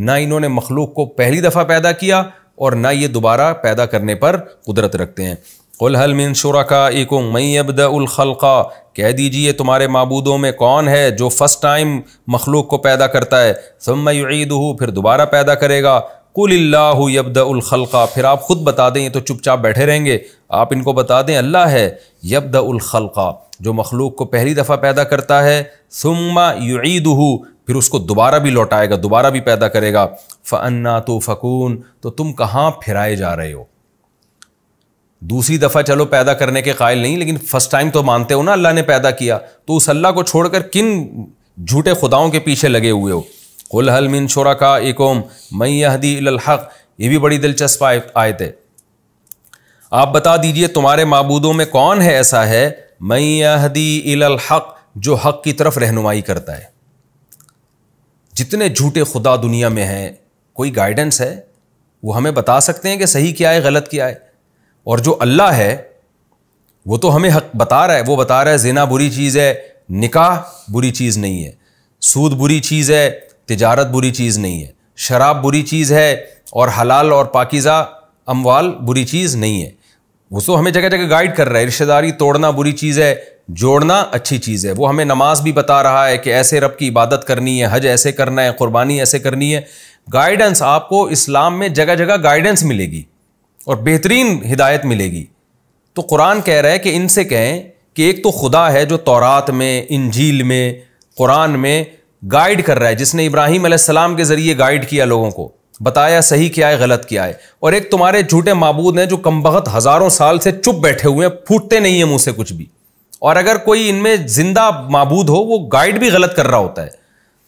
ना इन्होंने मखलूक को पहली दफ़ा पैदा किया और ना ये दोबारा पैदा करने पर कुदरत रखते हैं कुल हल मिन शुरका इको मई अबदलखलका कह दीजिए तुम्हारे मबूदों में कौन है जो फ़र्स्ट टाइम मखलूक को पैदा करता है सब सम्मईद फिर दोबारा पैदा करेगा उल खलका फिर आप ख़ुद बता दें ये तो चुपचाप बैठे रहेंगे आप इनको बता दें अल्लाह है खलका जो मखलूक को पहली दफ़ा पैदा करता है सुम्मा युदहू फिर उसको दोबारा भी लौटाएगा दोबारा भी पैदा करेगा फ़न्ना तो फ़कून तो तुम कहाँ फिराए जा रहे हो दूसरी दफ़ा चलो पैदा करने के कायल नहीं लेकिन फ़र्स्ट टाइम तो मानते हो ना अल्लाह ने पैदा किया तो उस अल्लाह को छोड़कर किन झूठे खुदाओं के पीछे लगे हुए हो कुल हल मिन शोरा का मई यहदी अलहक ये भी बड़ी दिलचस्प आयत है आप बता दीजिए तुम्हारे मबूदों में कौन है ऐसा है मई यहदी हक जो हक की तरफ रहनुमाई करता है जितने झूठे खुदा दुनिया में हैं कोई गाइडेंस है वो हमें बता सकते हैं कि सही क्या है गलत क्या है और जो अल्लाह है वो तो हमें हक बता रहा है वो बता रहा है जिना बुरी चीज़ है निकाह बुरी चीज़ नहीं है सूद बुरी चीज़ है तिजारत बुरी चीज़ नहीं है शराब बुरी चीज़ है और हलाल और पाकिज़ा अमवाल बुरी चीज़ नहीं है वो सो तो हमें जगह जगह गाइड कर रहा है रिश्तेदारी तोड़ना बुरी चीज़ है जोड़ना अच्छी चीज़ है वो हमें नमाज भी बता रहा है कि ऐसे रब की इबादत करनी है हज ऐसे करना है क़ुरबानी ऐसे करनी है गाइडेंस आपको इस्लाम में जगह जगह गाइडेंस मिलेगी और बेहतरीन हिदायत मिलेगी तो कुरान कह रहा है कि इनसे कहें कि एक तो खुदा है जो तौरात में इंजील में कुरान में गाइड कर रहा है जिसने इब्राहिम सलाम के ज़रिए गाइड किया लोगों को बताया सही क्या है गलत क्या है और एक तुम्हारे झूठे मबूद हैं जो कमबख्त हज़ारों साल से चुप बैठे हुए हैं फूटते नहीं है मुंह से कुछ भी और अगर कोई इनमें ज़िंदा मबूद हो वो गाइड भी गलत कर रहा होता है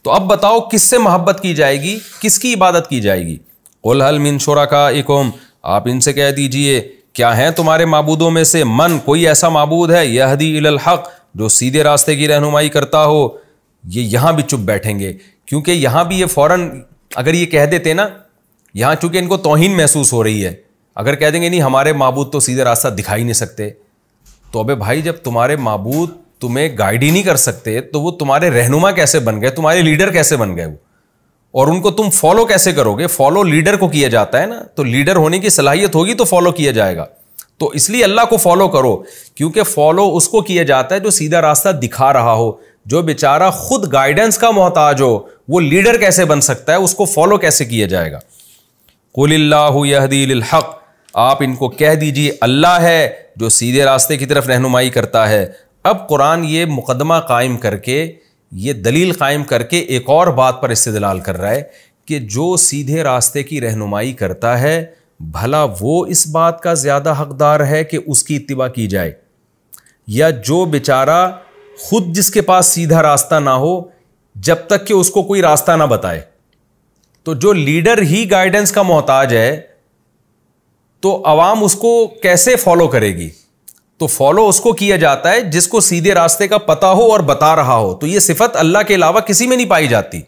तो अब बताओ किससे मोहब्बत की जाएगी किसकी इबादत की जाएगी कुल हल मिन शोरा का इकोम आप इनसे कह दीजिए क्या है तुम्हारे मबूदों में से मन कोई ऐसा मबूद है यहदी इलल हक जो सीधे रास्ते की रहनुमाई करता हो ये यहां भी चुप बैठेंगे क्योंकि यहां भी ये फौरन अगर ये कह देते ना यहां चूंकि इनको तोहिन महसूस हो रही है अगर कह देंगे नहीं हमारे मबूद तो सीधे रास्ता दिखा ही नहीं सकते तो अबे भाई जब तुम्हारे मबूद तुम्हें गाइड ही नहीं कर सकते तो वो तुम्हारे रहनुमा कैसे बन गए तुम्हारे लीडर कैसे बन गए वो और उनको तुम फॉलो कैसे करोगे फॉलो लीडर को किया जाता है ना तो लीडर होने की सलाहियत होगी तो फॉलो किया जाएगा तो इसलिए अल्लाह को फॉलो करो क्योंकि फॉलो उसको किया जाता है जो सीधा रास्ता दिखा रहा हो जो बेचारा खुद गाइडेंस का मोहताज हो वो लीडर कैसे बन सकता है उसको फॉलो कैसे किया जाएगा हक आप इनको कह दीजिए अल्लाह है जो सीधे रास्ते की तरफ रहनुमाई करता है अब कुरान ये मुकदमा कायम करके ये दलील कायम करके एक और बात पर इस्तलाल कर रहा है कि जो सीधे रास्ते की रहनुमाई करता है भला वो इस बात का ज़्यादा हकदार है कि उसकी इतवा की जाए या जो बेचारा खुद जिसके पास सीधा रास्ता ना हो जब तक कि उसको कोई रास्ता ना बताए तो जो लीडर ही गाइडेंस का मोहताज है तो आवाम उसको कैसे फॉलो करेगी तो फॉलो उसको किया जाता है जिसको सीधे रास्ते का पता हो और बता रहा हो तो ये सिफत अल्लाह के अलावा किसी में नहीं पाई जाती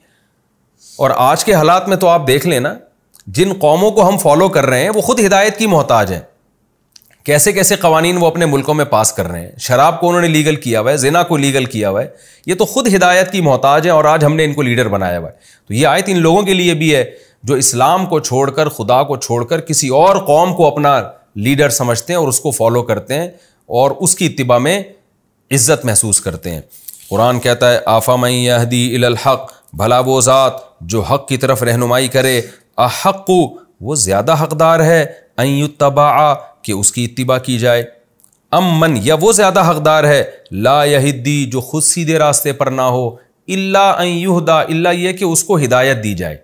और आज के हालात में तो आप देख लेना जिन कौमों को हम फॉलो कर रहे हैं वो खुद हिदायत की मोहताज हैं कैसे कैसे कवानीन वो अपने मुल्कों में पास कर रहे हैं शराब को उन्होंने लीगल किया हुआ है जिना को लीगल किया हुआ है ये तो खुद हिदायत की मोहताज है और आज हमने इनको लीडर बनाया हुआ है तो ये आयत इन लोगों के लिए भी है जो इस्लाम को छोड़कर खुदा को छोड़कर किसी और कौम को अपना लीडर समझते हैं और उसको फॉलो करते हैं और उसकी इतबा में इज्जत महसूस करते हैं कुरान कहता है आफा मई यहदी हक भला वो ज़ात जो हक की तरफ रहनुमाई करे अहक़ वो ज़्यादा हकदार है अयुतबा कि उसकी इतबा की जाए अम मन या वो ज़्यादा हकदार है ला यहिद्दी जो खुद सीधे रास्ते पर ना हो इल्ला अयुहदा इल्ला कि उसको हिदायत दी जाए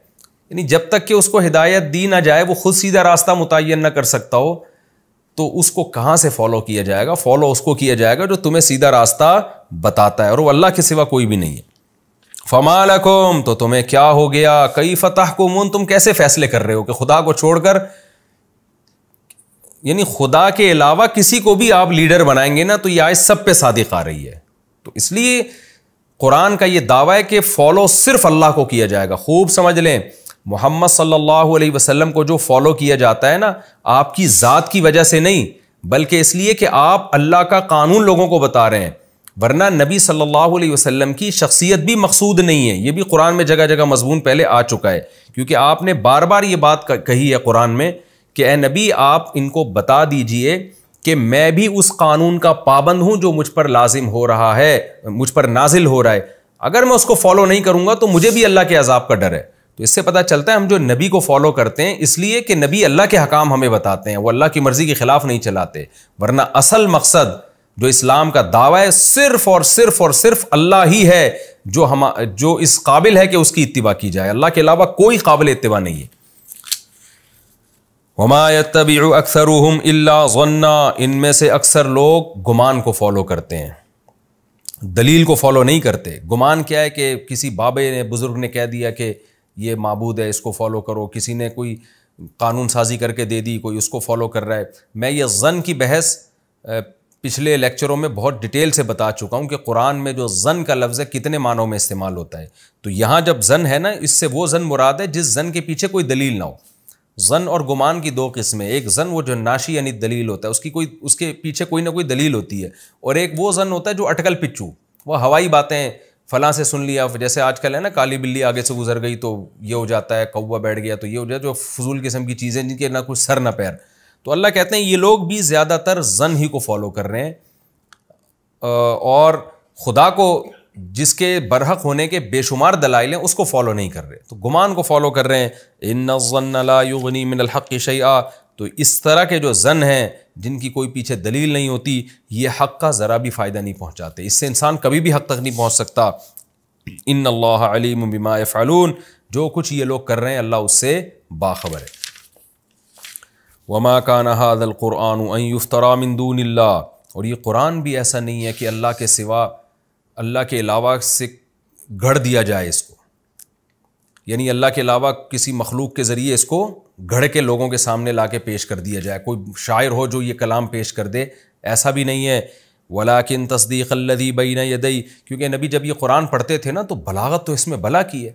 यानी जब तक कि उसको हिदायत दी ना जाए वो खुद सीधा रास्ता मुतन ना कर सकता हो तो उसको कहाँ से फॉलो किया जाएगा फॉलो उसको किया जाएगा जो तुम्हें सीधा रास्ता बताता है और वो अल्लाह के सिवा कोई भी नहीं है फमाल तो तुम्हें क्या हो गया कई फतह को मुन तुम कैसे फैसले कर रहे हो कि खुदा को छोड़कर यानी खुदा के अलावा किसी को भी आप लीडर बनाएंगे ना तो ये आय सब पे सादिक आ रही है तो इसलिए कुरान का यह दावा है कि फॉलो सिर्फ अल्लाह को किया जाएगा खूब समझ लें मोहम्मद सल्लल्लाहु अलैहि वसल्लम को जो फॉलो किया जाता है ना आपकी ज़ात की वजह से नहीं बल्कि इसलिए कि आप अल्लाह का कानून लोगों को बता रहे हैं वरना नबी सल्लल्लाहु अलैहि वसल्लम की शख्सियत भी मकसूद नहीं है ये भी कुरान में जगह जगह मजमून पहले आ चुका है क्योंकि आपने बार बार ये बात कही है कुरान में कि ए नबी आप इनको बता दीजिए कि मैं भी उस कानून का पाबंद हूँ जो मुझ पर लाजिम हो रहा है मुझ पर नाजिल हो रहा है अगर मैं उसको फॉलो नहीं करूँगा तो मुझे भी अल्लाह के अजाब का डर है तो इससे पता चलता है हम जो नबी को फॉलो करते हैं इसलिए कि नबी अल्लाह के हकाम हमें बताते हैं वो अल्लाह की मर्ज़ी के ख़िलाफ़ नहीं चलाते वरना असल मकसद जो इस्लाम का दावा है सिर्फ और सिर्फ और सिर्फ अल्लाह ही है जो हम जो इस काबिल है कि उसकी इतवा की जाए अल्लाह के अलावा कोई काबिल इतवा नहीं है वमायत अक्सर इल्ला ज़न्ना इनमें से अक्सर लोग गुमान को फॉलो करते हैं दलील को फॉलो नहीं करते गुमान क्या है कि किसी बाबे ने बुज़ुर्ग ने कह दिया कि ये मबूद है इसको फॉलो करो किसी ने कोई कानून साजी करके दे दी कोई उसको फॉलो कर रहा है मैं ये जन की बहस पिछले लेक्चरों में बहुत डिटेल से बता चुका हूँ कि कुरान में जो जन का लफ्ज़ है कितने मानों में इस्तेमाल होता है तो यहाँ जब जन है ना इससे वो जन मुराद है जिस जन के पीछे कोई दलील ना हो जन और गुमान की दो किस्में एक जन वो जो नाशी यानी दलील होता है उसकी कोई उसके पीछे कोई ना कोई दलील होती है और एक वो जन होता है जो अटकल पिच्चू वह हवाई बातें फलां से सुन लिया जैसे आजकल है ना काली बिल्ली आगे से गुजर गई तो ये हो जाता है कौवा बैठ गया तो ये हो जाए जो फजूल किस्म की चीज़ें जिनके ना कुछ सर ना पैर तो अल्लाह कहते हैं ये लोग भी ज़्यादातर जन ही को फॉलो कर रहे हैं और खुदा को जिसके बरहक होने के बेशुमार दलाइल हैं उसको फॉलो नहीं कर रहे तो गुमान को फॉलो कर रहे हैं इन जन्नी मिनहक़ शैया तो इस तरह के जो जन हैं जिनकी कोई पीछे दलील नहीं होती ये हक़ का ज़रा भी फ़ायदा नहीं पहुँचाते इससे इंसान कभी भी हक़ तक नहीं पहुँच सकता इन अल्लाम बिमा फ़ालून जो कुछ ये लोग कर रहे हैं अल्लाह उससे बाखबर है वमा का नहादल क़ुरान युफ्तरा मंदून और ये कुरान भी ऐसा नहीं है कि अल्लाह के सिवा अल्लाह के अलावा से गढ़ दिया जाए इसको यानी अल्लाह के अलावा किसी मखलूक के ज़रिए इसको गढ़ के लोगों के सामने ला के पेश कर दिया जाए कोई शायर हो जो ये कलाम पेश कर दे ऐसा भी नहीं है वला किन तस्दीक अल्लदी बैन यदई क्योंकि नबी जब ये कुरान पढ़ते थे ना तो बलागत तो इसमें भला की है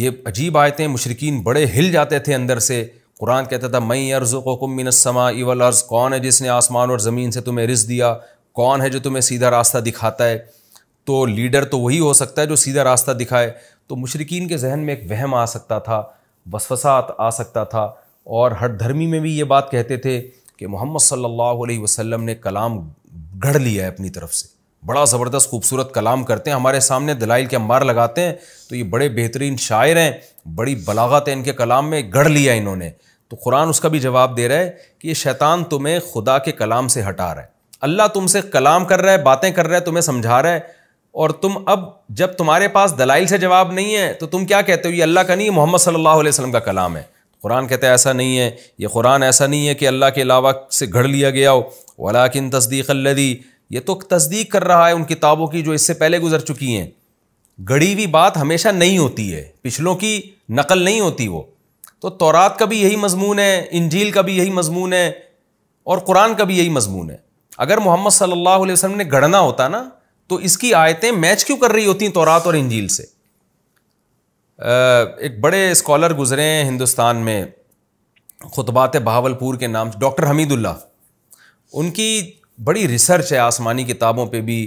ये अजीब आयतें मशरकिन बड़े हिल जाते थे अंदर से कुरान कहता था मई अर्जो को कुमिनसमा इवल अर्ज़ कौन है जिसने आसमान और ज़मीन से तुम्हें रिज दिया कौन है जो तुम्हें सीधा रास्ता दिखाता है तो लीडर तो वही हो सकता है जो सीधा रास्ता दिखाए तो मुशरकिन के जहन में एक वहम आ सकता था वसवसात आ सकता था और हर धर्मी में भी ये बात कहते थे कि मोहम्मद सल्लल्लाहु वसम ने कलाम गढ़ लिया है अपनी तरफ से बड़ा ज़बरदस्त खूबसूरत कलाम करते हैं हमारे सामने दलाइल के अम्बार लगाते हैं तो ये बड़े बेहतरीन शायर हैं बड़ी बलागत है इनके कलाम में गढ़ लिया इन्होंने तो कुरान उसका भी जवाब दे रहा है कि ये शैतान तुम्हें खुदा के कलाम से हटा रहा है अल्लाह तुमसे कलाम कर रहा है बातें कर रहा है तुम्हें समझा रहा है और तुम अब जब तुम्हारे पास दलाइल से जवाब नहीं है तो तुम क्या कहते हो ये अल्लाह का नहीं मोहम्मद सल्लल्लाहु अलैहि वसल्लम का कलाम है कुरान कहते हैं ऐसा नहीं है ये कुरान ऐसा नहीं है कि अल्लाह के अलावा से घड़ लिया गया हो वलाकिन तस्दीक अल्लदी ये तो तस्दीक कर रहा है उन किताबों की जो इससे पहले गुजर चुकी हैं घड़ी हुई बात हमेशा नहीं होती है पिछलों की नकल नहीं होती वो तो तौरात का भी यही मजमून है इंजील का भी यही मजमून है और कुरान का भी यही मजमून है अगर मोहम्मद सल्लल्लाहु अलैहि वसल्लम ने गढ़ना होता ना तो इसकी आयतें मैच क्यों कर रही होती हैं तौरात और इंजील से एक बड़े स्कॉलर गुजरे हैं हिंदुस्तान में खुतबात बहावलपुर के नाम डॉक्टर हमीदुल्ला उनकी बड़ी रिसर्च है आसमानी किताबों पर भी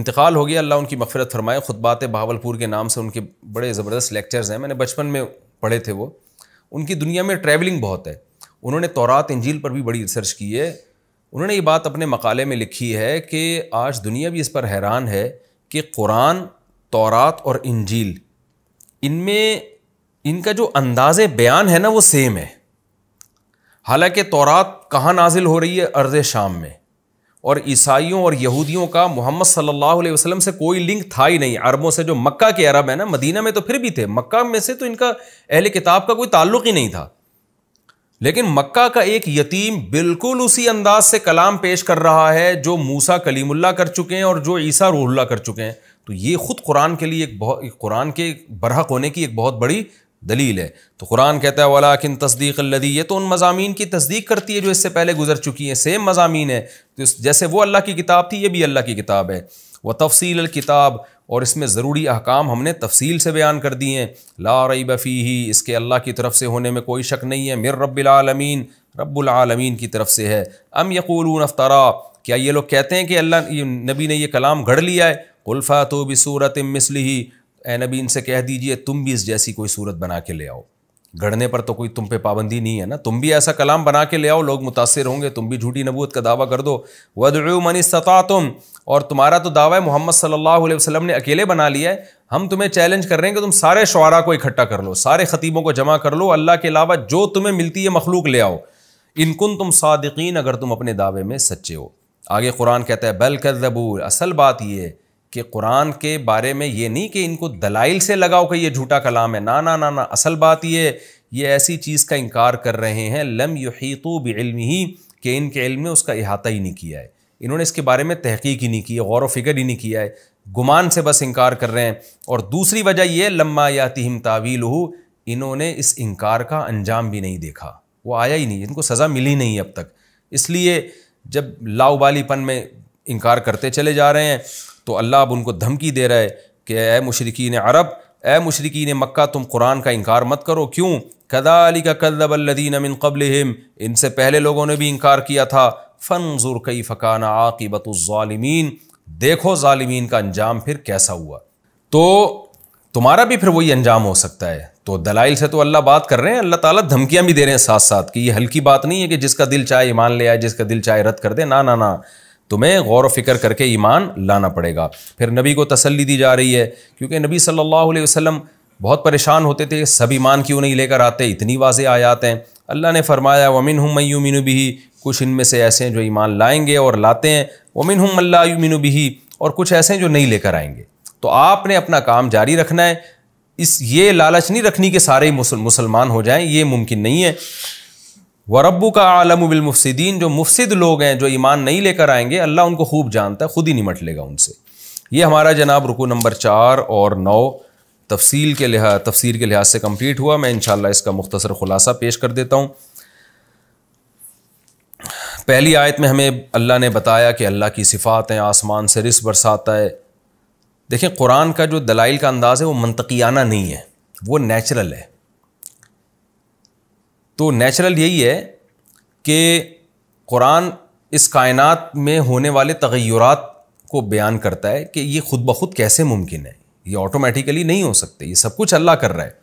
इंतकाल हो गया अल्लाह उनकी मफ़रत फरमाए खुतबात बहावलपुर के नाम से उनके बड़े ज़बरदस्त लेक्चर्स हैं मैंने बचपन में पढ़े थे वो उनकी दुनिया में ट्रैवलिंग बहुत है उन्होंने तौरात इंजील पर भी बड़ी रिसर्च की है उन्होंने ये बात अपने मकाले में लिखी है कि आज दुनिया भी इस पर हैरान है कि कुरान तौरात और इंजील इनमें इनका जो अंदाज़ बयान है ना वो सेम है हालांकि तौरात कहाँ नाजिल हो रही है अर्ज़ शाम में और ईसाइयों और यहूदियों का मोहम्मद सल्लल्लाहु अलैहि वसल्लम से कोई लिंक था ही नहीं अरबों से जो मक्का के अरब है ना मदीना में तो फिर भी थे मक्का में से तो इनका अहल किताब का कोई ताल्लुक ही नहीं था लेकिन मक्का का एक यतीम बिल्कुल उसी अंदाज से कलाम पेश कर रहा है जो मूसा कलीमुल्ला कर चुके हैं और जो ईसा रूहुल्ला कर चुके हैं तो ये ख़ुद कुरान के लिए एक बहुत कुरान के बरहक होने की एक बहुत बड़ी दलील है तो कुरान कहता है वाला किन तस्दीक लदी ये तो उन मजामी की तस्दीक करती है जो इससे पहले गुजर चुकी हैं सेम मजामी है तो जैसे वो अल्लाह की किताब थी ये भी अल्लाह की किताब है व तफसील किताब और इसमें ज़रूरी अहकाम हमने तफसील से बयान कर दिए हैं ला रई बफ़ी ही इसके अल्लाह की तरफ से होने में कोई शक नहीं है मिर रबालमीन रबालमीन की तरफ से है अम यकूलून अफ्तारा क्या ये लोग कहते हैं कि अल्लाह नबी ने ये कलाम घड़ लिया है उल्फ़ा तो भी सूरत मिसली ही ए नबी इनसे कह दीजिए तुम भी इस जैसी कोई सूरत बना के ले आओ गढ़ने पर तो कोई तुम पे पाबंदी नहीं है ना तुम भी ऐसा कलाम बना के ले आओ लोग मुतासर होंगे तुम भी झूठी नबूत का दावा कर दो वदु मनी सता तुम और तुम्हारा तो दावा है मोहम्मद सल्लल्लाहु अलैहि वसल्लम ने अकेले बना लिया है हम तुम्हें चैलेंज कर रहे हैं कि तुम सारे शुरा को इकट्ठा कर लो सारे ख़तीबों को जमा कर लो अल्लाह के अलावा जो तुम्हें मिलती है मखलूक ले आओ इनकुन तुम सादकिन अगर तुम अपने दावे में सच्चे हो आगे कुरान कहता है बल कर असल बात यह कि कुरान के बारे में ये नहीं कि इनको दलाइल से लगाओ कि ये झूठा कलाम है ना ना ना ना असल बात ये ये ऐसी चीज़ का इनकार कर रहे हैं लम युहीतु बिल्म ही कि इनके इल्म में उसका अहाता ही नहीं किया है इन्होंने इसके बारे में तहकीक ही नहीं की है गौर फिक्र ही नहीं किया है गुमान से बस इनकार कर रहे हैं और दूसरी वजह यह लम्मा याति हम तावील इन्होंने इस इनकार का अंजाम भी नहीं देखा वो आया ही नहीं इनको सज़ा मिली नहीं अब तक इसलिए जब लाउबालीपन में इनकार करते चले जा रहे हैं तो अल्लाह अब उनको धमकी दे रहा है कि ए मशरकिन अरब ए मशरकिन मक्का तुम कुरान का इनकार मत करो क्यों कदाली का कदब अमिन कबल इनसे पहले लोगों ने भी इनकार किया था फ़नजुर कई फ़काना आकिबतमीन देखो ालमीन का अंजाम फिर कैसा हुआ तो तुम्हारा भी फिर वही अंजाम हो सकता है तो दलाइल से तो अल्लाह बात कर रहे हैं अल्लाह ताला धमकियां भी दे रहे हैं साथ साथ कि ये हल्की बात नहीं है कि जिसका दिल चाहे ईमान ले आए जिसका दिल चाहे रद्द कर दे ना ना ना तुम्हें गौर फिक्र करके ईमान लाना पड़ेगा फिर नबी को तसल्ली दी जा रही है क्योंकि नबी सल्लल्लाहु अलैहि वसल्लम बहुत परेशान होते थे सब ईमान क्यों नहीं लेकर आते इतनी वाजे आयात हैं अल्लाह ने फरमाया वमिन हम मयूमिन भी कुछ इनमें से ऐसे हैं जो ईमान लाएंगे और लाते हैं वमिन हम अल्लामिन और कुछ ऐसे हैं जो नहीं लेकर आएंगे तो आपने अपना काम जारी रखना है इस ये लालच नहीं रखनी कि सारे मुसलमान हो जाएं ये मुमकिन नहीं है वरबू का आलम बिलमुफसदीन जो मुफसद लोग हैं जो ईमान नहीं लेकर आएंगे अल्लाह उनको खूब जानता है खुद ही निमट लेगा उनसे ये हमारा जनाब रुकू नंबर चार और नौ तफसील के लिहाज तफसीर के लिहाज से कम्प्लीट हुआ मैं इन इसका मुख्तर ख़ुलासा पेश कर देता हूँ पहली आयत में हमें अल्लाह ने बताया कि अल्लाह की सिफ़ात हैं आसमान से रिस बरसाता है देखें कुरान का जो दलाइल का अंदाज़ है वो मनतकीाना नहीं है वो नेचुरल है तो नेचुरल यही है कि कुरान इस कायनात में होने वाले तगैरत को बयान करता है कि ये खुद ब खुद कैसे मुमकिन है ये ऑटोमेटिकली नहीं हो सकते ये सब कुछ अल्लाह कर रहा है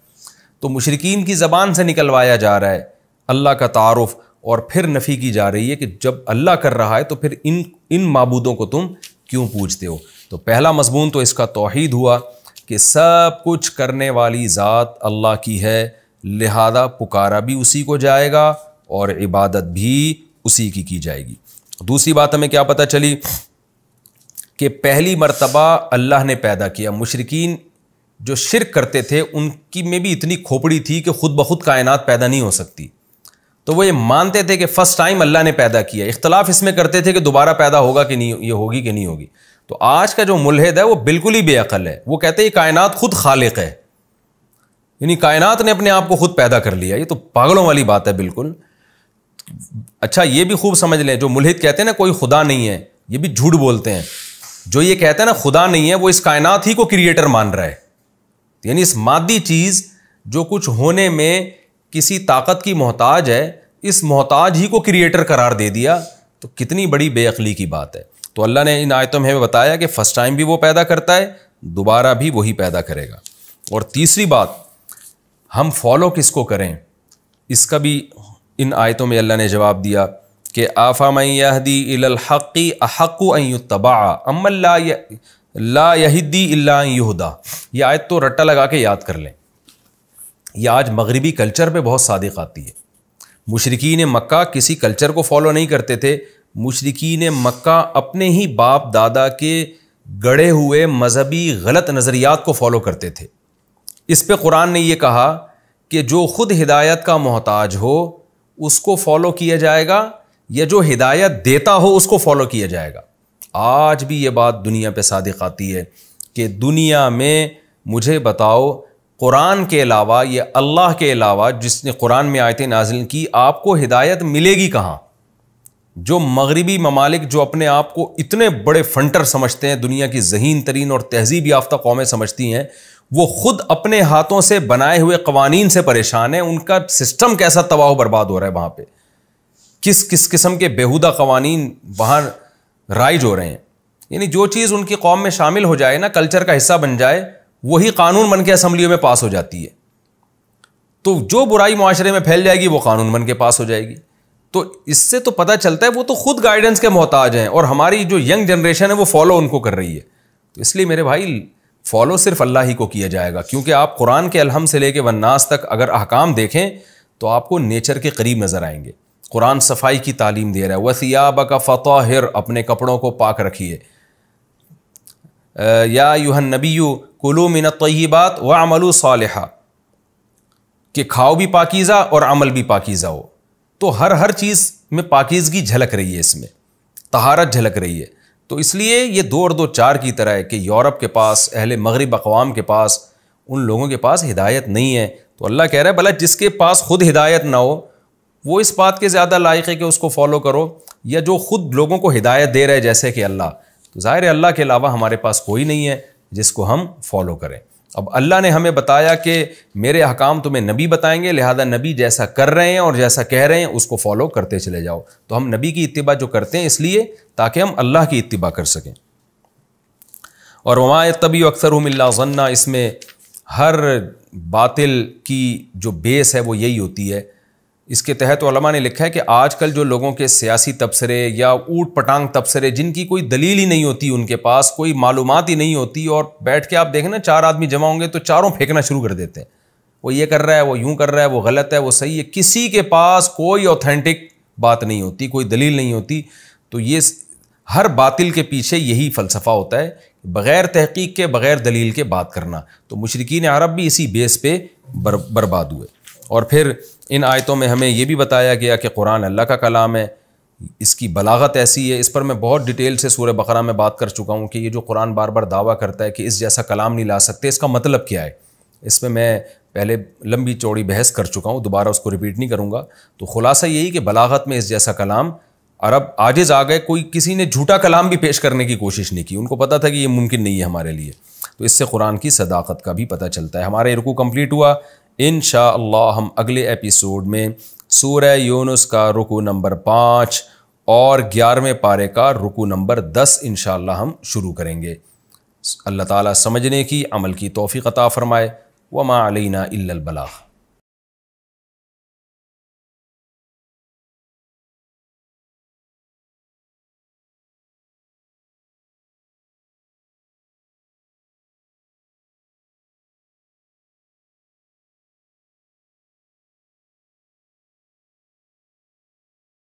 तो मुशरकिन की ज़बान से निकलवाया जा रहा है अल्लाह का तारफ़ और फिर नफ़ी की जा रही है कि जब अल्लाह कर रहा है तो फिर इन इन मबूदों को तुम क्यों पूछते हो तो पहला मजमून तो इसका तोहद हुआ कि सब कुछ करने वाली ज़ात अल्लाह की है लिहाजा पुकारा भी उसी को जाएगा और इबादत भी उसी की की जाएगी दूसरी बात हमें क्या पता चली कि पहली मरतबा अल्लाह ने पैदा किया मुशरकिन जो शिरक करते थे उनकी में भी इतनी खोपड़ी थी कि खुद ब खुद कायनात पैदा नहीं हो सकती तो वो ये मानते थे कि फ़र्स्ट टाइम अल्लाह ने पैदा किया इख्तलाफ इसमें करते थे कि दोबारा पैदा होगा कि नहीं ये होगी कि नहीं होगी तो आज का जो मुलहद है वो बिल्कुल ही बेअल है वो कहते हैं कायनात खुद खालिक है यानी कायनात ने अपने आप को खुद पैदा कर लिया ये तो पागलों वाली बात है बिल्कुल अच्छा ये भी खूब समझ लें जो मुलहिद कहते हैं ना कोई खुदा नहीं है ये भी झूठ बोलते हैं जो ये कहते हैं ना खुदा नहीं है वो इस कायनात ही को क्रिएटर मान रहा है यानी इस मादी चीज़ जो कुछ होने में किसी ताकत की मोहताज है इस मोहताज ही को क्रिएटर करार दे दिया तो कितनी बड़ी बेअली की बात है तो अल्लाह ने इन आयतों में हमें बताया कि फ़र्स्ट टाइम भी वो पैदा करता है दोबारा भी वही पैदा करेगा और तीसरी बात हम फॉलो किसको करें इसका भी इन आयतों में अल्लाह ने जवाब दिया कि आफ़ामदी हक़ी अहक़ तबा अम्ला ला यहदी अल्लाहदा ये आयत तो रट्टा लगा के याद कर लें यह आज मगरबी कल्चर पर बहुत सादिक आती है मुशरकिन मक् किसी कल्चर को फॉलो नहीं करते थे मुशरकिन मक् अपने ही बाप दादा के गढ़े हुए मजहबी गलत नज़रियात को फॉलो करते थे इस पे कुरान ने ये कहा कि जो खुद हिदायत का मोहताज हो उसको फॉलो किया जाएगा या जो हिदायत देता हो उसको फॉलो किया जाएगा आज भी ये बात दुनिया पे सादिक आती है कि दुनिया में मुझे बताओ कुरान के अलावा या अल्लाह के अलावा जिसने कुरान में आयतें नाजिल की आपको हिदायत मिलेगी कहाँ जो मगरबी ममालिक जो अपने आप को इतने बड़े फंटर समझते हैं दुनिया की जहीन तरीन और तहजीब याफ्ता कौमें समझती हैं वो खुद अपने हाथों से बनाए हुए कवानीन से परेशान है उनका सिस्टम कैसा तबाह बर्बाद हो रहा है वहाँ पे किस किस किस्म के बेहुदा कवानीन वहाँ राइज हो रहे हैं यानी जो चीज़ उनकी कौम में शामिल हो जाए ना कल्चर का हिस्सा बन जाए वही कानून बन के असम्बलियों में पास हो जाती है तो जो बुराई माशरे में फैल जाएगी वो कानून बन के पास हो जाएगी तो इससे तो पता चलता है वो तो खुद गाइडेंस के मोहताज हैं और हमारी जो यंग जनरेशन है वो फॉलो उनको कर रही है तो इसलिए मेरे भाई फॉलो सिर्फ अल्लाह ही को किया जाएगा क्योंकि आप कुरान के अलहम से लेके वन्नास तक अगर अहकाम देखें तो आपको नेचर के करीब नज़र आएंगे कुरान सफाई की तालीम दे रहा है वसियाब का फ़तहिर अपने कपड़ों को पाक रखिए या यूहन नबीयू कुलू मिन तय्यबात व अमलू सालहा कि खाओ भी पाकिज़ा और अमल भी पाकिज़ा हो तो हर हर चीज़ में पाकिज़गी झलक रही है इसमें तहारत झलक रही है तो इसलिए ये दो और दो चार की तरह है कि यूरोप के पास अहल मगरब अकवाम के पास उन लोगों के पास हिदायत नहीं है तो अल्लाह कह रहा है भला जिसके पास ख़ुद हिदायत ना हो वो इस बात के ज़्यादा लायक है कि उसको फॉलो करो या जो ख़ुद लोगों को हिदायत दे रहे जैसे कि अल्लाह तो ज़ाहिर अल्लाह के अलावा हमारे पास कोई नहीं है जिसको हम फॉलो करें अब अल्लाह ने हमें बताया कि मेरे हकाम तुम्हें नबी बताएंगे लिहाजा नबी जैसा कर रहे हैं और जैसा कह रहे हैं उसको फॉलो करते चले जाओ तो हम नबी की इतबा जो करते हैं इसलिए ताकि हम अल्लाह की इतबा कर सकें और वमाय तभी अक्सर मिल्लाजन्ना इसमें हर बातिल की जो बेस है वो यही होती है इसके तहत तो ने लिखा है कि आजकल जो लोगों के सियासी तबसरे या ऊट पटांग तबसरे जिनकी कोई दलील ही नहीं होती उनके पास कोई मालूम ही नहीं होती और बैठ के आप देखें ना चार आदमी जमा होंगे तो चारों फेंकना शुरू कर देते हैं वो ये कर रहा है वो यूं कर रहा है वो गलत है वो सही है किसी के पास कोई ऑथेंटिक बात नहीं होती कोई दलील नहीं होती तो ये हर बातिल के पीछे यही फ़लसफ़ा होता है बग़ैर तहकीक के बग़ैर दलील के बात करना तो मशरकिन अरब भी इसी बेस पे बर, बर्बाद हुए और फिर इन आयतों में हमें यह भी बताया गया कि कुरान अल्लाह का कलाम है इसकी बलागत ऐसी है इस पर मैं बहुत डिटेल से सूर्य बकरा में बात कर चुका हूँ कि ये जो कुरान बार बार दावा करता है कि इस जैसा कलाम नहीं ला सकते इसका मतलब क्या है इस पर मैं पहले लंबी चौड़ी बहस कर चुका हूँ दोबारा उसको रिपीट नहीं करूँगा तो खुलासा यही कि बलागत में इस जैसा कलाम अरब आजिज़ आ गए कोई किसी ने झूठा कलाम भी पेश करने की कोशिश नहीं की उनको पता था कि ये मुमकिन नहीं है हमारे लिए तो इससे कुरान की सदाकत का भी पता चलता है हमारा रुकू कम्प्लीट हुआ इन हम अगले एपिसोड में सूर्य यूनुस का रुकू नंबर पाँच और ग्यारहवें पारे का रुकू नंबर दस इन हम शुरू करेंगे अल्लाह ताला समझने की अमल की तोफ़ी अता फ़रमाए वमा अलैना अलबला